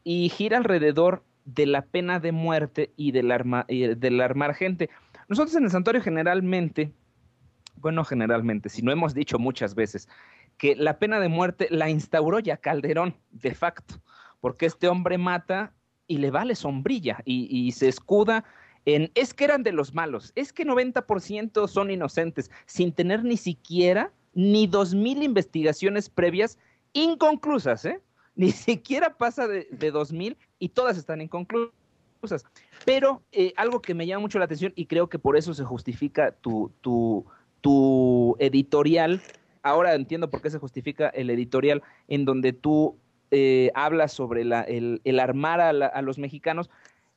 y gira alrededor de la pena de muerte y del, arma, y del armar gente. Nosotros en el santuario generalmente, bueno, generalmente, si no hemos dicho muchas veces, que la pena de muerte la instauró ya Calderón, de facto, porque este hombre mata y le vale sombrilla y, se escuda en, es que eran de los malos, es que 90% son inocentes, sin tener ni siquiera ni 2.000 investigaciones previas inconclusas, ¿eh? Ni siquiera pasa de, 2.000 y todas están inconclusas. Pero eh, algo que me llama mucho la atención y creo que por eso se justifica tu, tu editorial, ahora entiendo por qué se justifica el editorial en donde tú eh, habla sobre el, armar a, los mexicanos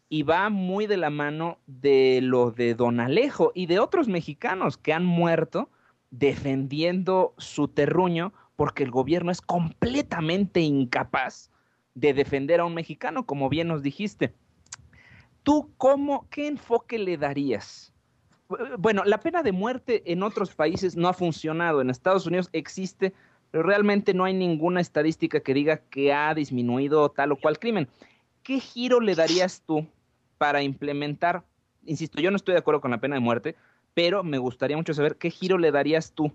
y va muy de la mano de lo de Don Alejo y de otros mexicanos que han muerto defendiendo su terruño porque el gobierno es completamente incapaz de defender a un mexicano, como bien nos dijiste. ¿Tú cómo, qué enfoque le darías? Bueno, la pena de muerte en otros países no ha funcionado. En Estados Unidos existe realmente no hay ninguna estadística que diga que ha disminuido tal o cual crimen. ¿Qué giro le darías tú para implementar? Insisto, yo no estoy de acuerdo con la pena de muerte, pero me gustaría mucho saber qué giro le darías tú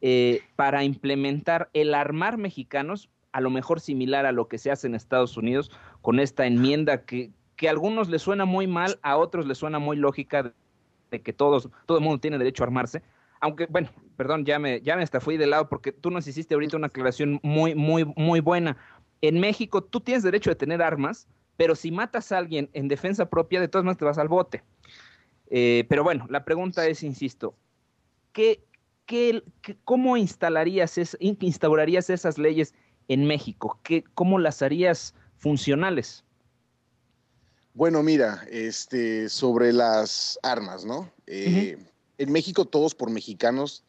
eh, para implementar el armar mexicanos, a lo mejor similar a lo que se hace en Estados Unidos con esta enmienda que, que a algunos les suena muy mal, a otros les suena muy lógica de que todos, todo el mundo tiene derecho a armarse, aunque, bueno, perdón, ya me, ya hasta fui de lado porque tú nos hiciste ahorita una aclaración muy, muy, muy buena. En México tú tienes derecho de tener armas, pero si matas a alguien en defensa propia, de todas maneras te vas al bote. Eh, pero bueno, la pregunta es, insisto, ¿qué, qué, cómo instalarías instaurarías esas leyes en México? ¿Qué, ¿Cómo las harías funcionales? Bueno, mira, este, sobre las armas, ¿no? en México todos por mexicanos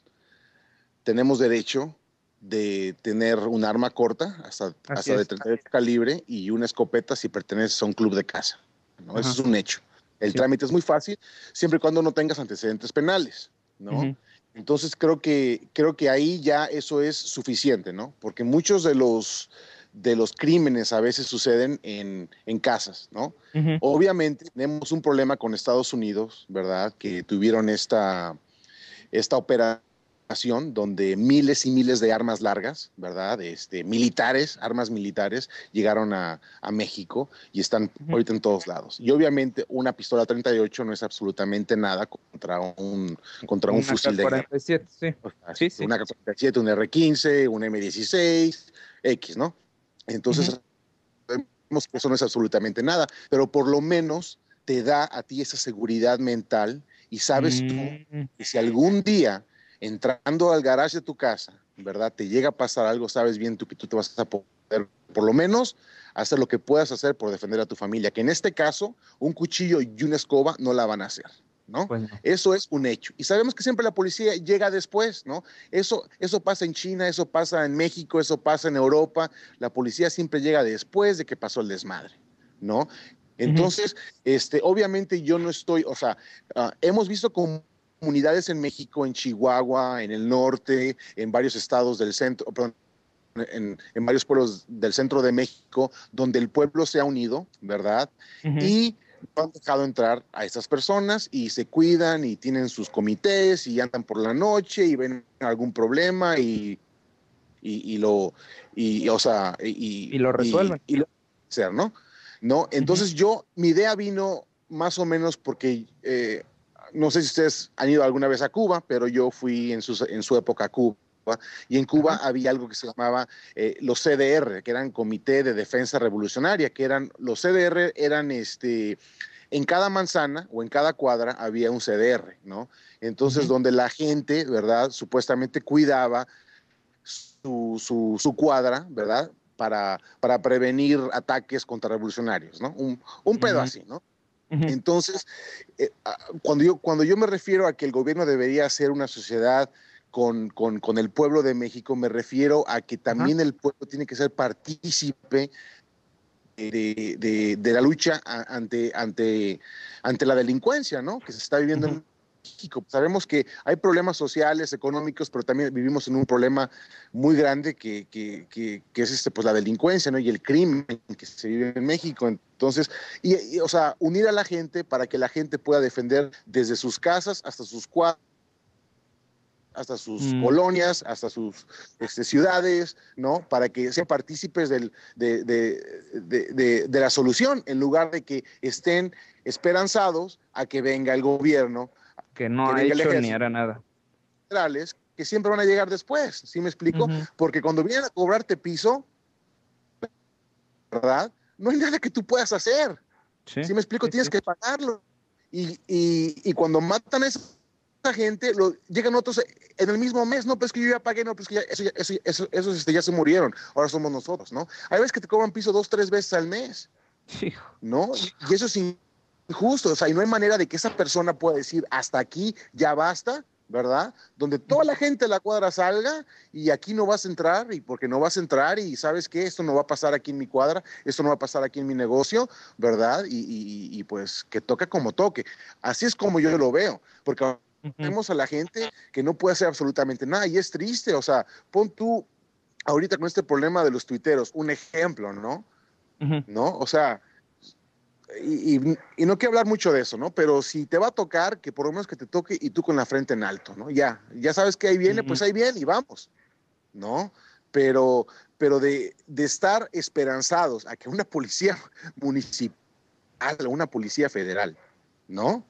tenemos derecho de tener un arma corta hasta, hasta de 33 calibre y una escopeta si perteneces a un club de caza. ¿no? Eso es un hecho. El trámite es muy fácil siempre y cuando no tengas antecedentes penales, ¿no? Entonces creo que, creo que ahí ya eso es suficiente, ¿no? Porque muchos de los de los crímenes a veces suceden en, en casas, ¿no? Obviamente tenemos un problema con Estados Unidos, ¿verdad? Que tuvieron esta, esta operación donde miles y miles de armas largas, ¿verdad? Este, militares, armas militares, llegaron a, México y están ahorita en todos lados. Y obviamente una pistola 38 no es absolutamente nada contra un, contra un fusil de... 47, sí. sí, sí. Una 47, un R15, un M16, X, ¿no? Entonces, eso no es absolutamente nada, pero por lo menos te da a ti esa seguridad mental y sabes tú mm. que si algún día entrando al garage de tu casa, ¿verdad? Te llega a pasar algo, sabes bien tú que tú te vas a poder, por lo menos, hacer lo que puedas hacer por defender a tu familia, que en este caso un cuchillo y una escoba no la van a hacer. Pues eso es un hecho. Y sabemos que siempre la policía llega después, ¿no? Eso, eso pasa en China, eso pasa en México, eso pasa en Europa. La policía siempre llega después de que pasó el desmadre, ¿no? Entonces, este, obviamente yo no estoy, o sea, ah, hemos visto comunidades en México, en Chihuahua, en el norte, en varios estados del centro, en, en varios pueblos del centro de México, donde el pueblo se ha unido, ¿verdad? Y han dejado entrar a estas personas y se cuidan y tienen sus comités y andan por la noche y ven algún problema y, y, lo y, y, lo resuelven y, lo ¿no? No, entonces yo mi idea vino más o menos porque eh, no sé si ustedes han ido alguna vez a Cuba, pero yo fui en su, en su época a Cuba y en Cuba había algo que se llamaba eh, los CDR, que eran Comité de Defensa Revolucionaria, que eran, los CDR eran este, en cada manzana o en cada cuadra había un CDR, ¿no? Entonces, donde la gente, ¿verdad? Supuestamente cuidaba su, cuadra, ¿verdad? Para, para, prevenir ataques contra revolucionarios, ¿no? Un, pedo así, ¿no? Entonces, eh, ah, cuando, cuando yo me refiero a que el gobierno debería ser una sociedad con, el pueblo de México, me refiero a que también el pueblo tiene que ser partícipe de, la lucha ante, ante, ante la delincuencia, Que se está viviendo en México. Pues sabemos que hay problemas sociales, económicos, pero también vivimos en un problema muy grande que, es este, pues, la delincuencia, ¿no? Y el crimen que se vive en México. Entonces, o sea, unir a la gente para que la gente pueda defender desde sus casas hasta sus cuadros hasta sus mm. colonias, hasta sus este, ciudades, ¿no? Para que sean partícipes de, la solución, en lugar de que estén esperanzados a que venga el gobierno. Que no ha hecho ni hará nada. Que siempre van a llegar después, ¿sí me explico? Porque cuando vienen a cobrarte piso, ¿verdad? No hay nada que tú puedas hacer. ¿Sí, me explico? Tienes que pagarlo. Y, cuando matan a gente, llegan otros en el mismo mes, no, pues que yo ya pagué, no, pues que ya, eso, esos este, ya se murieron, ahora somos nosotros, ¿no? Hay veces que te cobran piso dos, tres veces al mes, ¿no? Y, eso es injusto, o sea, y no hay manera de que esa persona pueda decir, hasta aquí ya basta, ¿verdad? Donde toda la gente de la cuadra salga y aquí no vas a entrar y porque no vas a entrar y sabes que esto no va a pasar aquí en mi cuadra, esto no va a pasar aquí en mi negocio, ¿verdad? Y, y pues que toque como toque. Así es como yo lo veo, porque Vemos a la gente que no puede hacer absolutamente nada y es triste. O sea, pon tú ahorita con este problema de los tuiteros un ejemplo, ¿no? ¿No? O sea, y, no quiero hablar mucho de eso, ¿no? Pero si te va a tocar, que por lo menos que te toque y tú con la frente en alto, ¿no? Ya, ya sabes que ahí viene, pues ahí viene y vamos, ¿no? Pero, pero de, de estar esperanzados a que una policía municipal, una policía federal, ¿no?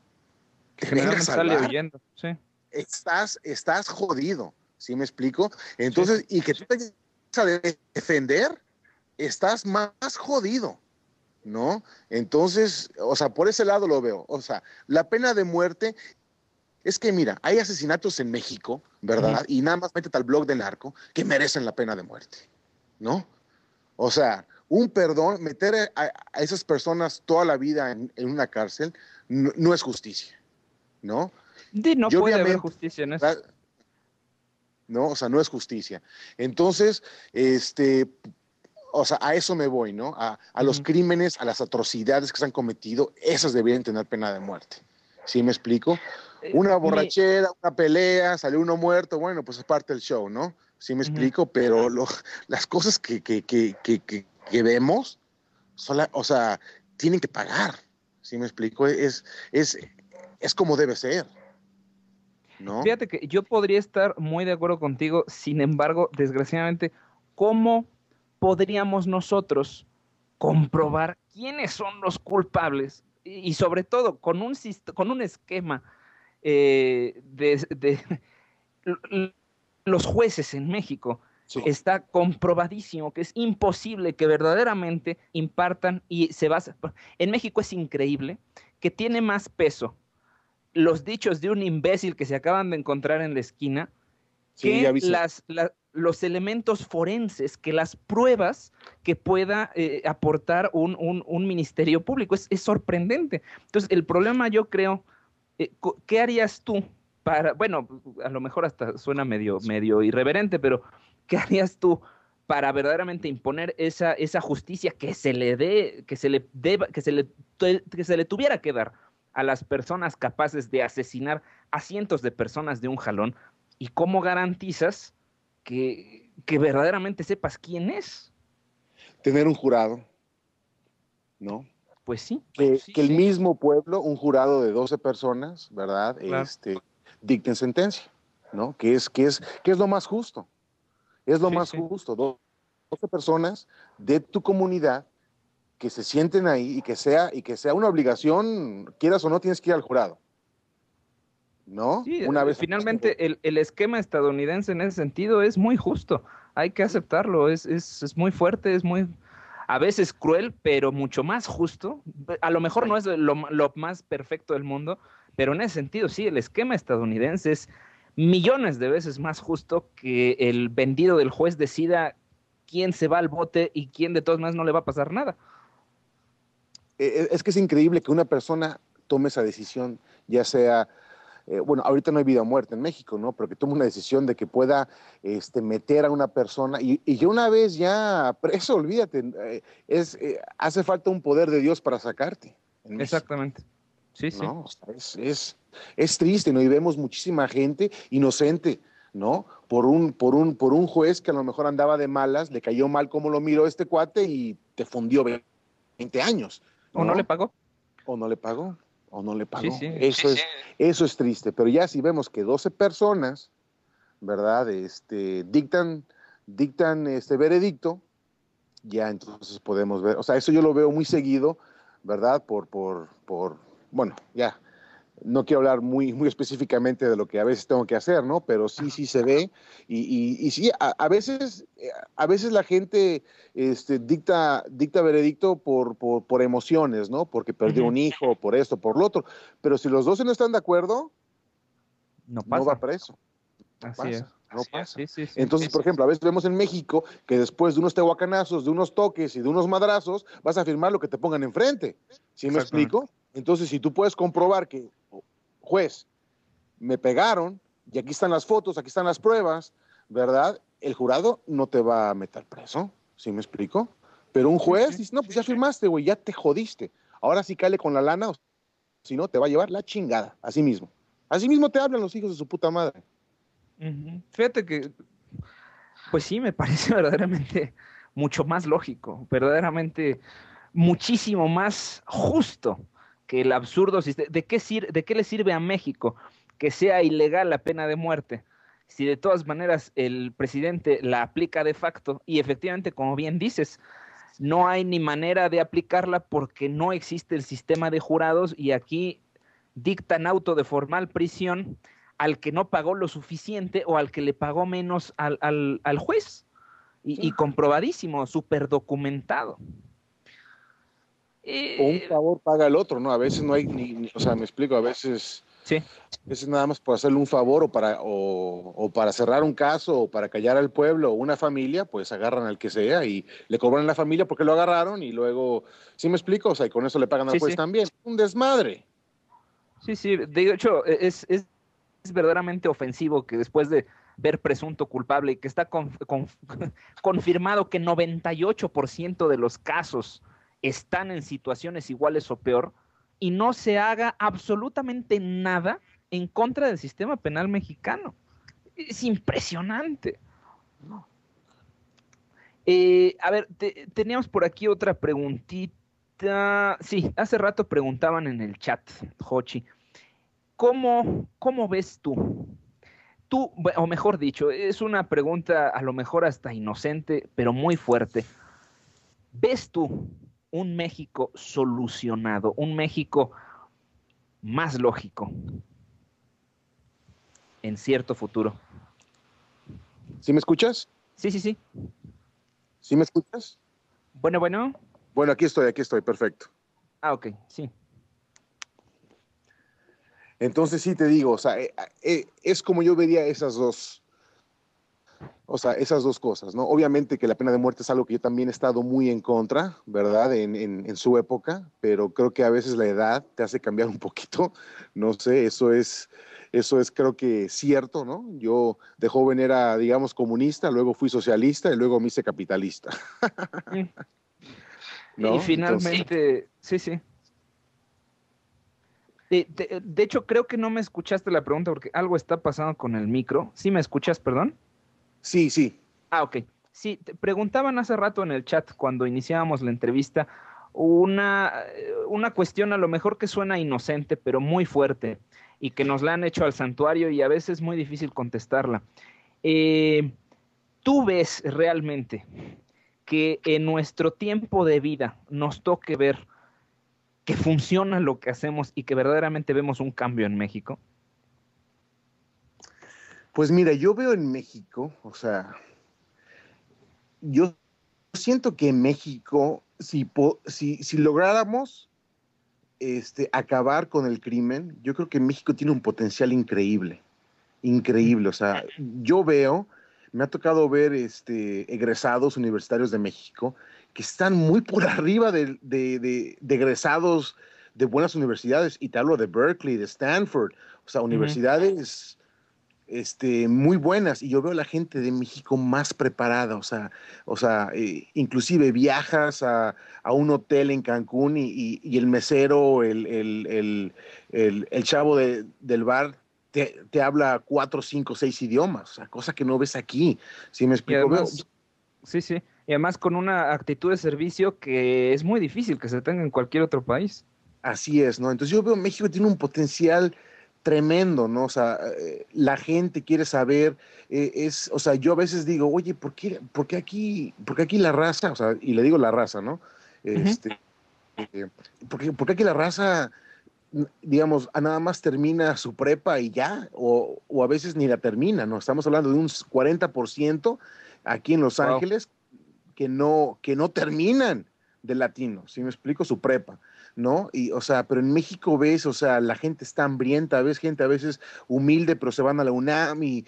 Estás, estás jodido, ¿sí me explico? Entonces, y que tú te a defender, estás más jodido, ¿no? Entonces, o sea, por ese lado lo veo. O sea, la pena de muerte es que, mira, hay asesinatos en México, ¿verdad? Y nada más mete al blog del narco que merecen la pena de muerte, ¿no? O sea, un perdón, meter a, esas personas toda la vida en, una cárcel, no es justicia. ¿no? no puede haber justicia en eso. No, o sea, no es justicia. Entonces, este, o sea, a eso me voy, ¿no? A, los crímenes, a las atrocidades que se han cometido, esas deberían tener pena de muerte. ¿Sí me explico? Eh, una borrachera, una pelea, salió uno muerto, bueno, pues es parte del show, ¿no? Sí me explico, pero las cosas que, que, vemos, o sea, tienen que pagar. ¿Sí me explico? Es, es, es como debe ser. Fíjate que yo podría estar muy de acuerdo contigo, sin embargo, desgraciadamente, ¿cómo podríamos nosotros comprobar quiénes son los culpables? Y, sobre todo, con un, con un esquema eh, de, los jueces en México, está comprobadísimo que es imposible que verdaderamente impartan y se basen... En México es increíble que tiene más peso los dichos de un imbécil que se acaban de encontrar en la esquina que las, los elementos forenses, que las pruebas que pueda eh, aportar un, ministerio público. Es, sorprendente. Entonces, el problema yo creo, eh, ¿qué harías tú para, bueno, a lo mejor hasta suena medio, medio irreverente, pero ¿qué harías tú? para verdaderamente imponer esa, esa justicia que se le dé, que se le deba, que se le, que se le tuviera que dar a las personas capaces de asesinar a cientos de personas de un jalón y cómo garantizas que, verdaderamente sepas quién es. Tener un jurado, ¿no? Pues sí. Que, pues el mismo pueblo, un jurado de 12 personas, ¿verdad? Este, dicten sentencia, ¿no? Que es, que es, que es lo más justo. Es lo más justo. 12 personas de tu comunidad que se sienten ahí y que sea, y que sea una obligación, quieras o no, tienes que ir al jurado. ¿No? Eh, finalmente el, esquema estadounidense en ese sentido es muy justo, hay que aceptarlo, es, muy fuerte, es muy, a veces cruel, pero mucho más justo. A lo mejor no es lo, lo, más perfecto del mundo, pero en ese sentido sí, el esquema estadounidense es millones de veces más justo que el vendido del juez decida quién se va al bote y quién de todos maneras no le va a pasar nada. Eh, es que es increíble que una persona tome esa decisión, ya sea, eh, bueno, ahorita no hay vida o muerte en México, ¿no? Pero que tome una decisión de que pueda este, meter a una persona y, yo una vez ya preso, olvídate, eh, es, hace falta un poder de Dios para sacarte. Exactamente. Sí, sí. No, es, triste, ¿no? Y vemos muchísima gente inocente, ¿no? Por un, por, un, por un juez que a lo mejor andaba de malas, le cayó mal como lo miró este cuate y te fundió 20 años. ¿O no, le pagó? ¿O no le pagó? ¿O no le pagó? eso, es, eso es triste, pero ya si vemos que 12 personas, ¿verdad? Este, dictan, dictan este veredicto, ya entonces podemos ver, o sea, eso yo lo veo muy seguido, ¿verdad? Por, por, por, bueno, ya, no quiero hablar muy, muy específicamente de lo que a veces tengo que hacer, ¿no? Pero sí, sí se ve. Y, y, sí, a, veces, a veces la gente este, dicta, dicta veredicto por, por, emociones, ¿no? Porque perdió un hijo, por esto, por lo otro. Pero si los dos no están de acuerdo, no, pasa. no va preso. No No pasa. Entonces, por ejemplo, a veces vemos en México que después de unos tehuacanazos, de unos toques y de unos madrazos, vas a firmar lo que te pongan enfrente. ¿Sí me explico? Entonces, si tú puedes comprobar que juez, me pegaron y aquí están las fotos, aquí están las pruebas, ¿verdad? El jurado no te va a meter preso, ¿sí me explico? Pero un juez dice, no, pues ya firmaste, güey, ya te jodiste. Ahora sí cale con la lana, si no, te va a llevar la chingada, así mismo. Así mismo te hablan los hijos de su puta madre. Fíjate que, pues sí, me parece verdaderamente mucho más lógico, verdaderamente muchísimo más justo que el absurdo ¿de qué, ¿de qué le sirve a México que sea ilegal la pena de muerte? Si de todas maneras el presidente la aplica de facto y efectivamente, como bien dices, no hay ni manera de aplicarla porque no existe el sistema de jurados y aquí dictan auto de formal prisión al que no pagó lo suficiente o al que le pagó menos al, juez. Y, y comprobadísimo, súper documentado un eh, favor paga el otro, ¿no? A veces no hay ni, o sea, me explico, a veces... Sí. Es nada más por hacerle un favor o para, o, para cerrar un caso o para callar al pueblo o una familia, pues agarran al que sea y le cobran a la familia porque lo agarraron y luego, ¿sí me explico? O sea, y con eso le pagan al juez también. Un desmadre. Sí, sí, de hecho, e, es, verdaderamente ofensivo que después de ver presunto culpable, y que está confirmado que 98% de los casos están en situaciones iguales o peor y no se haga absolutamente nada en contra del sistema penal mexicano. Es impresionante. Eh, a ver, teníamos por aquí otra preguntita. Sí, hace rato preguntaban en el chat, Hochi, ¿cómo, cómo ves tú? Tú, o mejor dicho, es una pregunta a lo mejor hasta inocente, pero muy fuerte. ¿Ves tú un México solucionado, un México más lógico en cierto futuro. ¿Sí me escuchas? Sí, sí, sí. ¿Sí me escuchas? Bueno, bueno. Bueno, aquí estoy, aquí estoy, perfecto. Ah, ok, sí. Entonces sí te digo, o sea, eh, eh, es como yo vería esas dos, o sea, esas dos cosas, ¿no? Obviamente que la pena de muerte es algo que yo también he estado muy en contra, ¿verdad? En, su época, pero creo que a veces la edad te hace cambiar un poquito, no sé, eso es, eso es creo que cierto, ¿no? Yo de joven era, digamos, comunista, luego fui socialista y luego me hice capitalista. Y finalmente, sí, sí. Eh, de hecho, creo que no me escuchaste la pregunta porque algo está pasando con el micro. ¿Sí me escuchas, perdón? Sí, sí. Ah, ok. Sí, preguntaban hace rato en el chat cuando iniciábamos la entrevista eh, una, cuestión a lo mejor que suena inocente, pero muy fuerte y que nos la han hecho al santuario y a veces es muy difícil contestarla. Eh, ¿Tú ves realmente que en nuestro tiempo de vida nos toque ver que funciona lo que hacemos y que verdaderamente vemos un cambio en México? Pues mira, yo veo en México, o sea, yo siento que en México, si, si, lográramos este, acabar con el crimen, yo creo que México tiene un potencial increíble, increíble. O sea, yo veo, me ha tocado ver este, egresados universitarios de México que están muy por arriba de, egresados de buenas universidades, y te hablo de Berkeley, de Stanford, o sea, universidades este, muy buenas y yo veo a la gente de México más preparada, o sea, o sea eh, inclusive viajas a, un hotel en Cancún y, y, el mesero, el, el, el, chavo de, del bar te, te, habla cuatro, cinco, seis idiomas, o cosa que no ves aquí, si ¿sí me explico? sí, sí, y además con una actitud de servicio que es muy difícil que se tenga en cualquier otro país. Así es, ¿no? Entonces yo veo México tiene un potencial tremendo, ¿no? O sea, eh, la gente quiere saber, eh, es, o sea, yo a veces digo, oye, ¿por qué, aquí, por aquí la raza, o sea, y le digo la raza, ¿no? Este, eh, ¿por, qué, aquí la raza, digamos, ah, nada más termina su prepa y ya? O, o a veces ni la termina, ¿no? Estamos hablando de un 40% aquí en Los Ángeles que no, que no terminan de latino, si me explico, su prepa. ¿no? Y, o sea, pero en México ves, o sea, la gente está hambrienta, ves gente a veces humilde, pero se van a la UNAM y,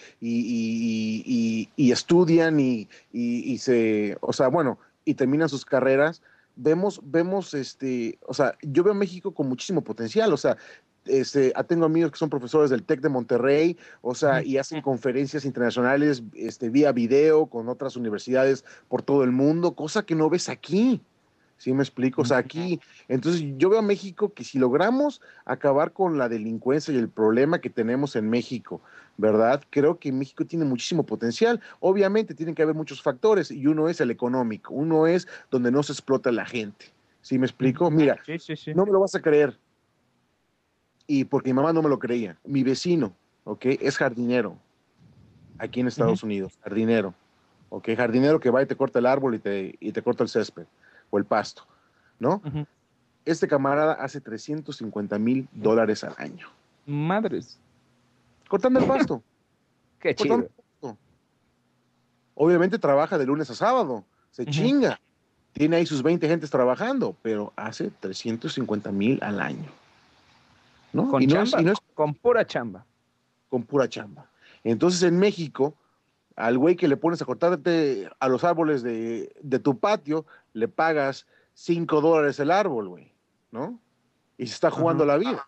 estudian y, se, bueno, y terminan sus carreras. Vemos, vemos, este, o sea, yo veo México con muchísimo potencial, o sea, este, tengo amigos que son profesores del TEC de Monterrey, o y hacen conferencias internacionales este, vía video con otras universidades por todo el mundo, cosa que no ves aquí. ¿Sí me explico? O sea, aquí, entonces yo veo a México que si logramos acabar con la delincuencia y el problema que tenemos en México, ¿verdad? Creo que México tiene muchísimo potencial. Obviamente tienen que haber muchos factores y uno es el económico, uno es donde no se explota la gente. ¿Sí me explico? Mira, no me lo vas a creer. Y porque mi mamá no me lo creía. Mi vecino, ¿ok? Es jardinero aquí en Estados Unidos, jardinero. ¿Ok? Jardinero que va y te corta el árbol y te, y te corta el césped o el pasto, ¿no? Este camarada hace 350 mil dólares al año. Madres. Cortando el pasto. Qué chido. Obviamente trabaja de lunes a sábado, se chinga. Tiene ahí sus 20 gentes trabajando, pero hace 350 mil al año. ¿No? Con, chamba, con pura chamba. Con pura chamba. Entonces en México, al güey que le pones a cortarte a los árboles de tu patio, le pagas 5 dólares el árbol, güey, ¿no? Y se está jugando la vida.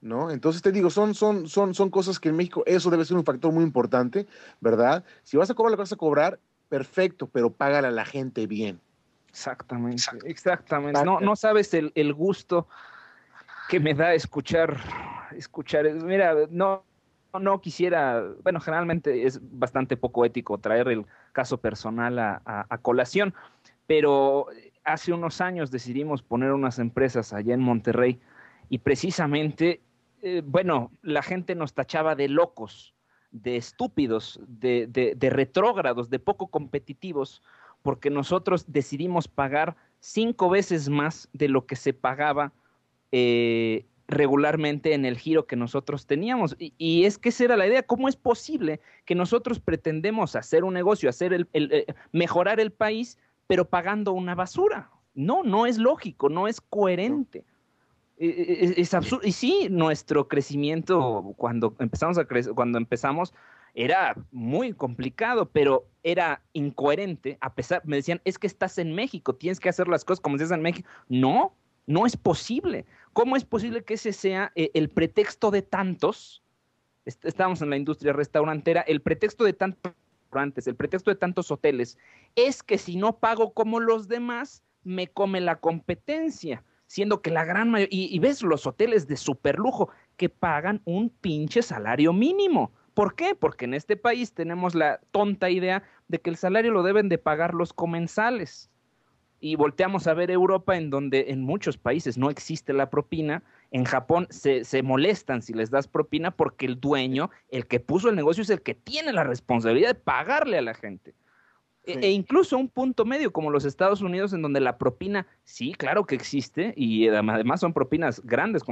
¿No? Entonces te digo, son, son, son, son cosas que en México eso debe ser un factor muy importante, ¿verdad? Si vas a cobrar lo vas a cobrar, perfecto, pero págale a la gente bien. Exactamente, exactamente. No, no sabes el, gusto que me da escuchar, escuchar. Mira, no, no quisiera, bueno, generalmente es bastante poco ético traer el caso personal a, a colación, pero hace unos años decidimos poner unas empresas allá en Monterrey y precisamente, eh, bueno, la gente nos tachaba de locos, de estúpidos, de, retrógrados, de poco competitivos, porque nosotros decidimos pagar cinco veces más de lo que se pagaba eh, regularmente en el giro que nosotros teníamos. Y, es que esa era la idea. ¿Cómo es posible que nosotros pretendemos hacer un negocio, hacer el, eh, mejorar el país pero pagando una basura. No, no es lógico, no es coherente. Eh, eh, es, absurdo. Y sí, nuestro crecimiento cuando empezamos a crecer, cuando empezamos era muy complicado, pero era incoherente. A pesar, me decían, es que estás en México, tienes que hacer las cosas como estás en México. No, no es posible. ¿Cómo es posible que ese sea eh, el pretexto de tantos? Estamos en la industria restaurantera, el pretexto de tantos antes, el pretexto de tantos hoteles, es que si no pago como los demás, me come la competencia, siendo que la gran mayoría, y, y, ves los hoteles de superlujo que pagan un pinche salario mínimo. ¿Por qué? Porque en este país tenemos la tonta idea de que el salario lo deben de pagar los comensales. Y volteamos a ver Europa en donde en muchos países no existe la propina, en Japón se, se, molestan si les das propina porque el dueño, el que puso el negocio, es el que tiene la responsabilidad de pagarle a la gente. E, e incluso un punto medio como los Estados Unidos, en donde la propina, sí, claro que existe, y eh, además son propinas grandes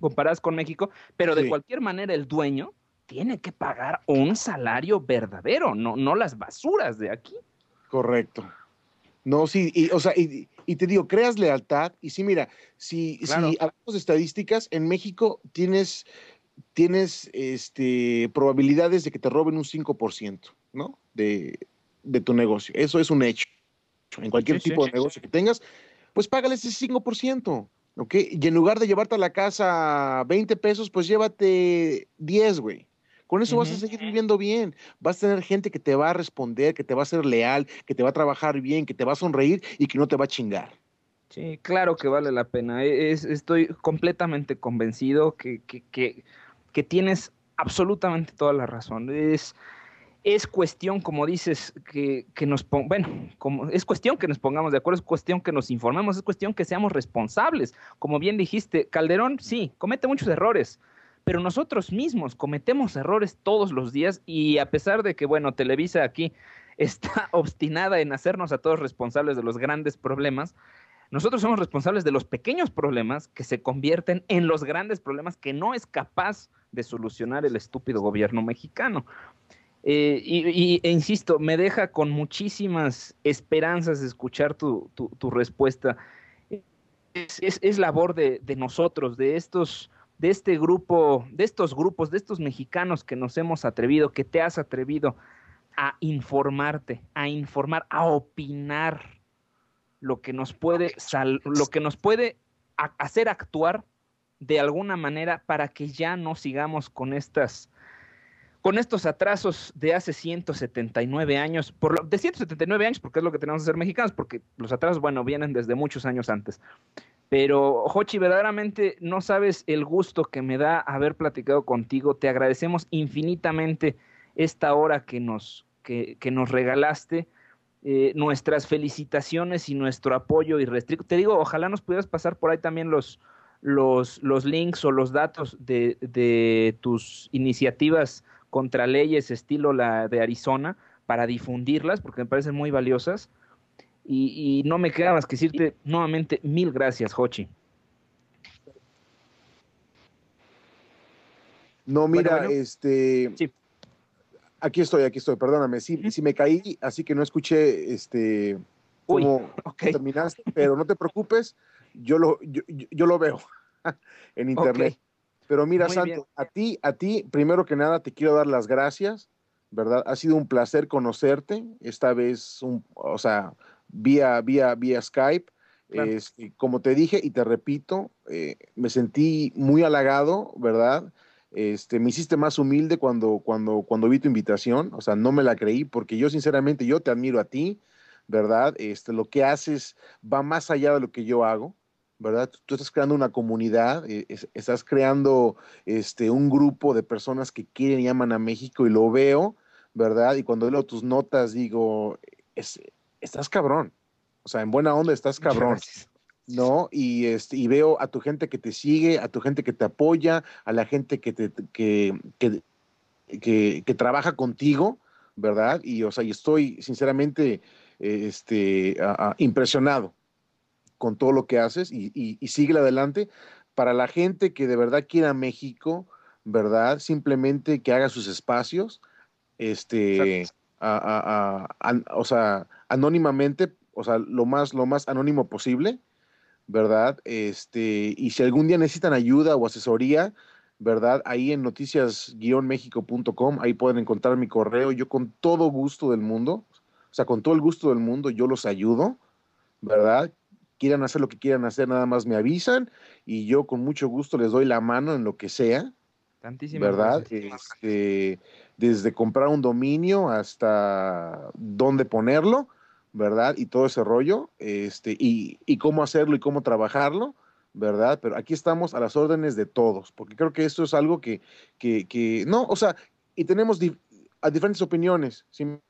comparadas con México, pero de cualquier manera el dueño tiene que pagar un salario verdadero, no, no las basuras de aquí. Correcto. No, sí, y, o sea, y, te digo, creas lealtad. Y sí, mira, si, hablamos de estadísticas, en México tienes, tienes este, probabilidades de que te roben un 5%, ¿no? De, de tu negocio. Eso es un hecho. En cualquier tipo de negocio que tengas, pues págale ese 5%, ¿ok? Y en lugar de llevarte a la casa 20 pesos, pues llévate 10, güey. Con eso vas a seguir viviendo bien, vas a tener gente que te va a responder, que te va a ser leal, que te va a trabajar bien, que te va a sonreír y que no te va a chingar. Sí, claro que vale la pena. E, estoy completamente convencido que, que, que, tienes absolutamente toda la razón. Es, es cuestión, como dices, que, que nos bueno, como, es cuestión que nos pongamos de acuerdo, es cuestión que nos informemos, es cuestión que seamos responsables. Como bien dijiste, Calderón, sí, comete muchos errores, pero nosotros mismos cometemos errores todos los días y a pesar de que, bueno, Televisa aquí está obstinada en hacernos a todos responsables de los grandes problemas, nosotros somos responsables de los pequeños problemas que se convierten en los grandes problemas que no es capaz de solucionar el estúpido gobierno mexicano. Eh, y, e insisto, me deja con muchísimas esperanzas escuchar tu, respuesta. Es, labor de, de, nosotros, de estos de este grupo, de estos grupos, de estos mexicanos que nos hemos atrevido, que te has atrevido a informarte, a informar, a opinar lo que nos puede sal lo que nos puede hacer actuar de alguna manera para que ya no sigamos con estas con estos atrasos de hace 179 años, por de 179 años, porque es lo que tenemos que ser mexicanos, porque los atrasos, bueno, vienen desde muchos años antes. Pero, Jochi, verdaderamente no sabes el gusto que me da haber platicado contigo. Te agradecemos infinitamente esta hora que nos, que, que nos regalaste. Eh, nuestras felicitaciones y nuestro apoyo irrestricto. Te digo, ojalá nos pudieras pasar por ahí también los, los, los links o los datos de, de tus iniciativas contra leyes estilo la de Arizona para difundirlas, porque me parecen muy valiosas. Y, no me queda que decirte nuevamente mil gracias, Jochi. No, mira, este. Aquí estoy, aquí estoy, perdóname. Sí, me caí, así que no escuché este cómo terminaste, pero no te preocupes, yo lo, yo, lo veo en internet. Pero mira, Santo, a ti, a ti, primero que nada, te quiero dar las gracias, ¿verdad? Ha sido un placer conocerte. Esta vez, o sea, vía, vía, Skype. Este, como te dije y te repito, eh, me sentí muy halagado, ¿verdad? Este, me hiciste más humilde cuando, cuando, cuando vi tu invitación, o sea, no me la creí porque yo sinceramente, yo te admiro a ti, ¿verdad? Este, lo que haces va más allá de lo que yo hago, ¿verdad? Tú estás creando una comunidad, eh, estás creando este, un grupo de personas que quieren y aman a México y lo veo, ¿verdad? Y cuando leo tus notas digo, es, estás cabrón. O sea, en buena onda estás cabrón. ¿no? Y, este, veo a tu gente que te sigue, a tu gente que te apoya, a la gente que, te, trabaja contigo, ¿verdad? Y, o sea, y estoy sinceramente este, impresionado con todo lo que haces y, sigue adelante. Para la gente que de verdad quiera México, ¿verdad? Simplemente que haga sus espacios, este, o sea, anónimamente, o sea, lo más, lo más anónimo posible, ¿verdad? Este, y si algún día necesitan ayuda o asesoría, ¿verdad? Ahí en noticias-mexico.com, ahí pueden encontrar mi correo. Yo con todo gusto del mundo, o sea, con todo el gusto del mundo, yo los ayudo, ¿verdad? Quieran hacer lo que quieran hacer, nada más me avisan y yo con mucho gusto les doy la mano en lo que sea. Tantísimas ¿Verdad? Este, desde comprar un dominio hasta dónde ponerlo, ¿verdad? Y todo ese rollo, este, y, cómo hacerlo y cómo trabajarlo, ¿verdad? Pero aquí estamos a las órdenes de todos, porque creo que esto es algo que, que, no, o sea, y tenemos a diferentes opiniones, si me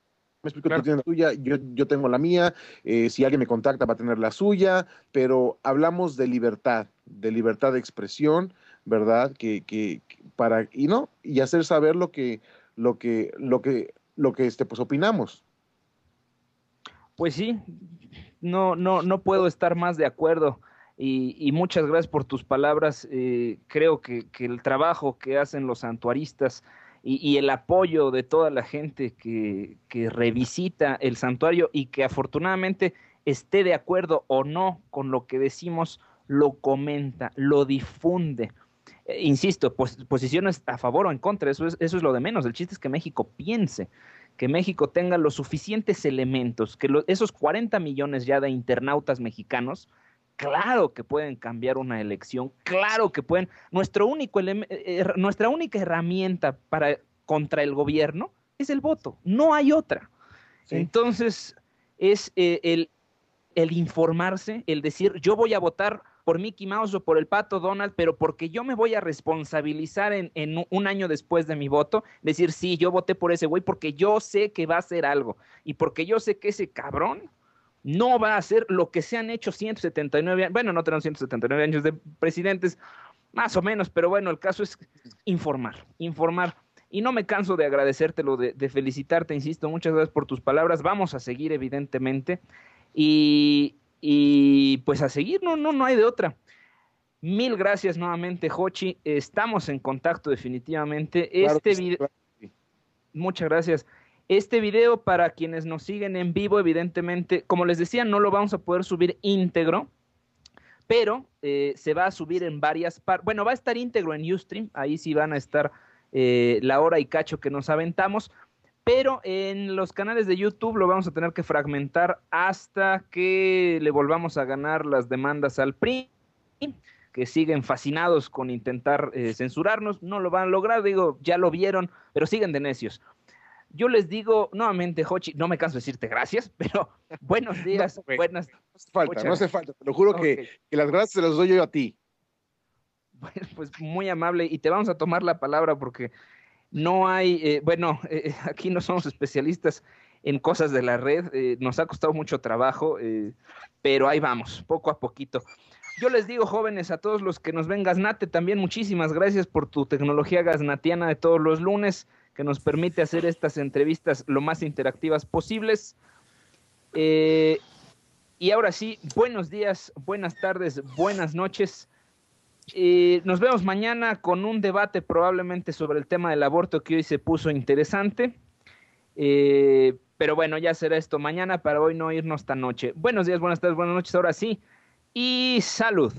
explico, tú la tuya, yo, tengo la mía, eh, si alguien me contacta va a tener la suya, pero hablamos de libertad, de libertad de expresión, ¿verdad? Que, para, y no, y hacer saber lo que, lo que, lo que, lo que este, pues opinamos. Pues sí, no, no, no puedo estar más de acuerdo. Y, muchas gracias por tus palabras. Eh, creo que, el trabajo que hacen los santuaristas y, el apoyo de toda la gente que, que revisita el santuario y que afortunadamente esté de acuerdo o no con lo que decimos, lo comenta, lo difunde. Eh, insisto, posiciones a favor o en contra, eso es, eso es lo de menos. El chiste es que México piense, que México tenga los suficientes elementos, que esos 40 millones ya de internautas mexicanos, claro que pueden cambiar una elección, claro que pueden. Nuestro único eh, eh, nuestra única herramienta para contra el gobierno es el voto, no hay otra. Entonces, es el informarse, el decir, yo voy a votar por Mickey Mouse o por el pato Donald, pero porque yo me voy a responsabilizar en, un año después de mi voto, decir, sí, yo voté por ese güey porque yo sé que va a hacer algo y porque yo sé que ese cabrón no va a hacer lo que se han hecho 179 años, bueno, no tenemos 179 años de presidentes, más o menos, pero bueno, el caso es informar, informar. Y no me canso de agradecértelo, de, de felicitarte, insisto, muchas gracias por tus palabras. Vamos a seguir, evidentemente. Y, y pues a seguir, no, no, no hay de otra. Mil gracias nuevamente, Hochi. Estamos en contacto definitivamente. este video... Muchas gracias. Este video para quienes nos siguen en vivo, evidentemente, como les decía, no lo vamos a poder subir íntegro, pero eh, se va a subir en varias partes. Bueno, va a estar íntegro en Ustream, ahí sí van a estar eh, la hora y cacho que nos aventamos, pero en los canales de YouTube lo vamos a tener que fragmentar hasta que le volvamos a ganar las demandas al PRI, que siguen fascinados con intentar eh, censurarnos, no lo van a lograr, digo, ya lo vieron, pero siguen de necios. Yo les digo nuevamente, Hochi, no me canso de decirte gracias, pero buenos días, no, buenas. No hace falta, no hace falta, te lo juro que, que las gracias se las doy yo a ti. Bueno, pues muy amable y te vamos a tomar la palabra porque no hay, eh, bueno, eh, aquí no somos especialistas en cosas de la red, eh, nos ha costado mucho trabajo, pero ahí vamos, poco a poquito. Yo les digo, jóvenes, a todos los que nos ven Gaznate, también muchísimas gracias por tu tecnología gaznatiana de todos los lunes, que nos permite hacer estas entrevistas lo más interactivas posibles. y ahora sí, buenos días, buenas tardes, buenas noches eh, nos vemos mañana con un debate probablemente sobre el tema del aborto que hoy se puso interesante. Eh, pero bueno, ya será esto mañana para hoy no irnos esta noche. Buenos días, buenas tardes, buenas noches, ahora sí. Y salud.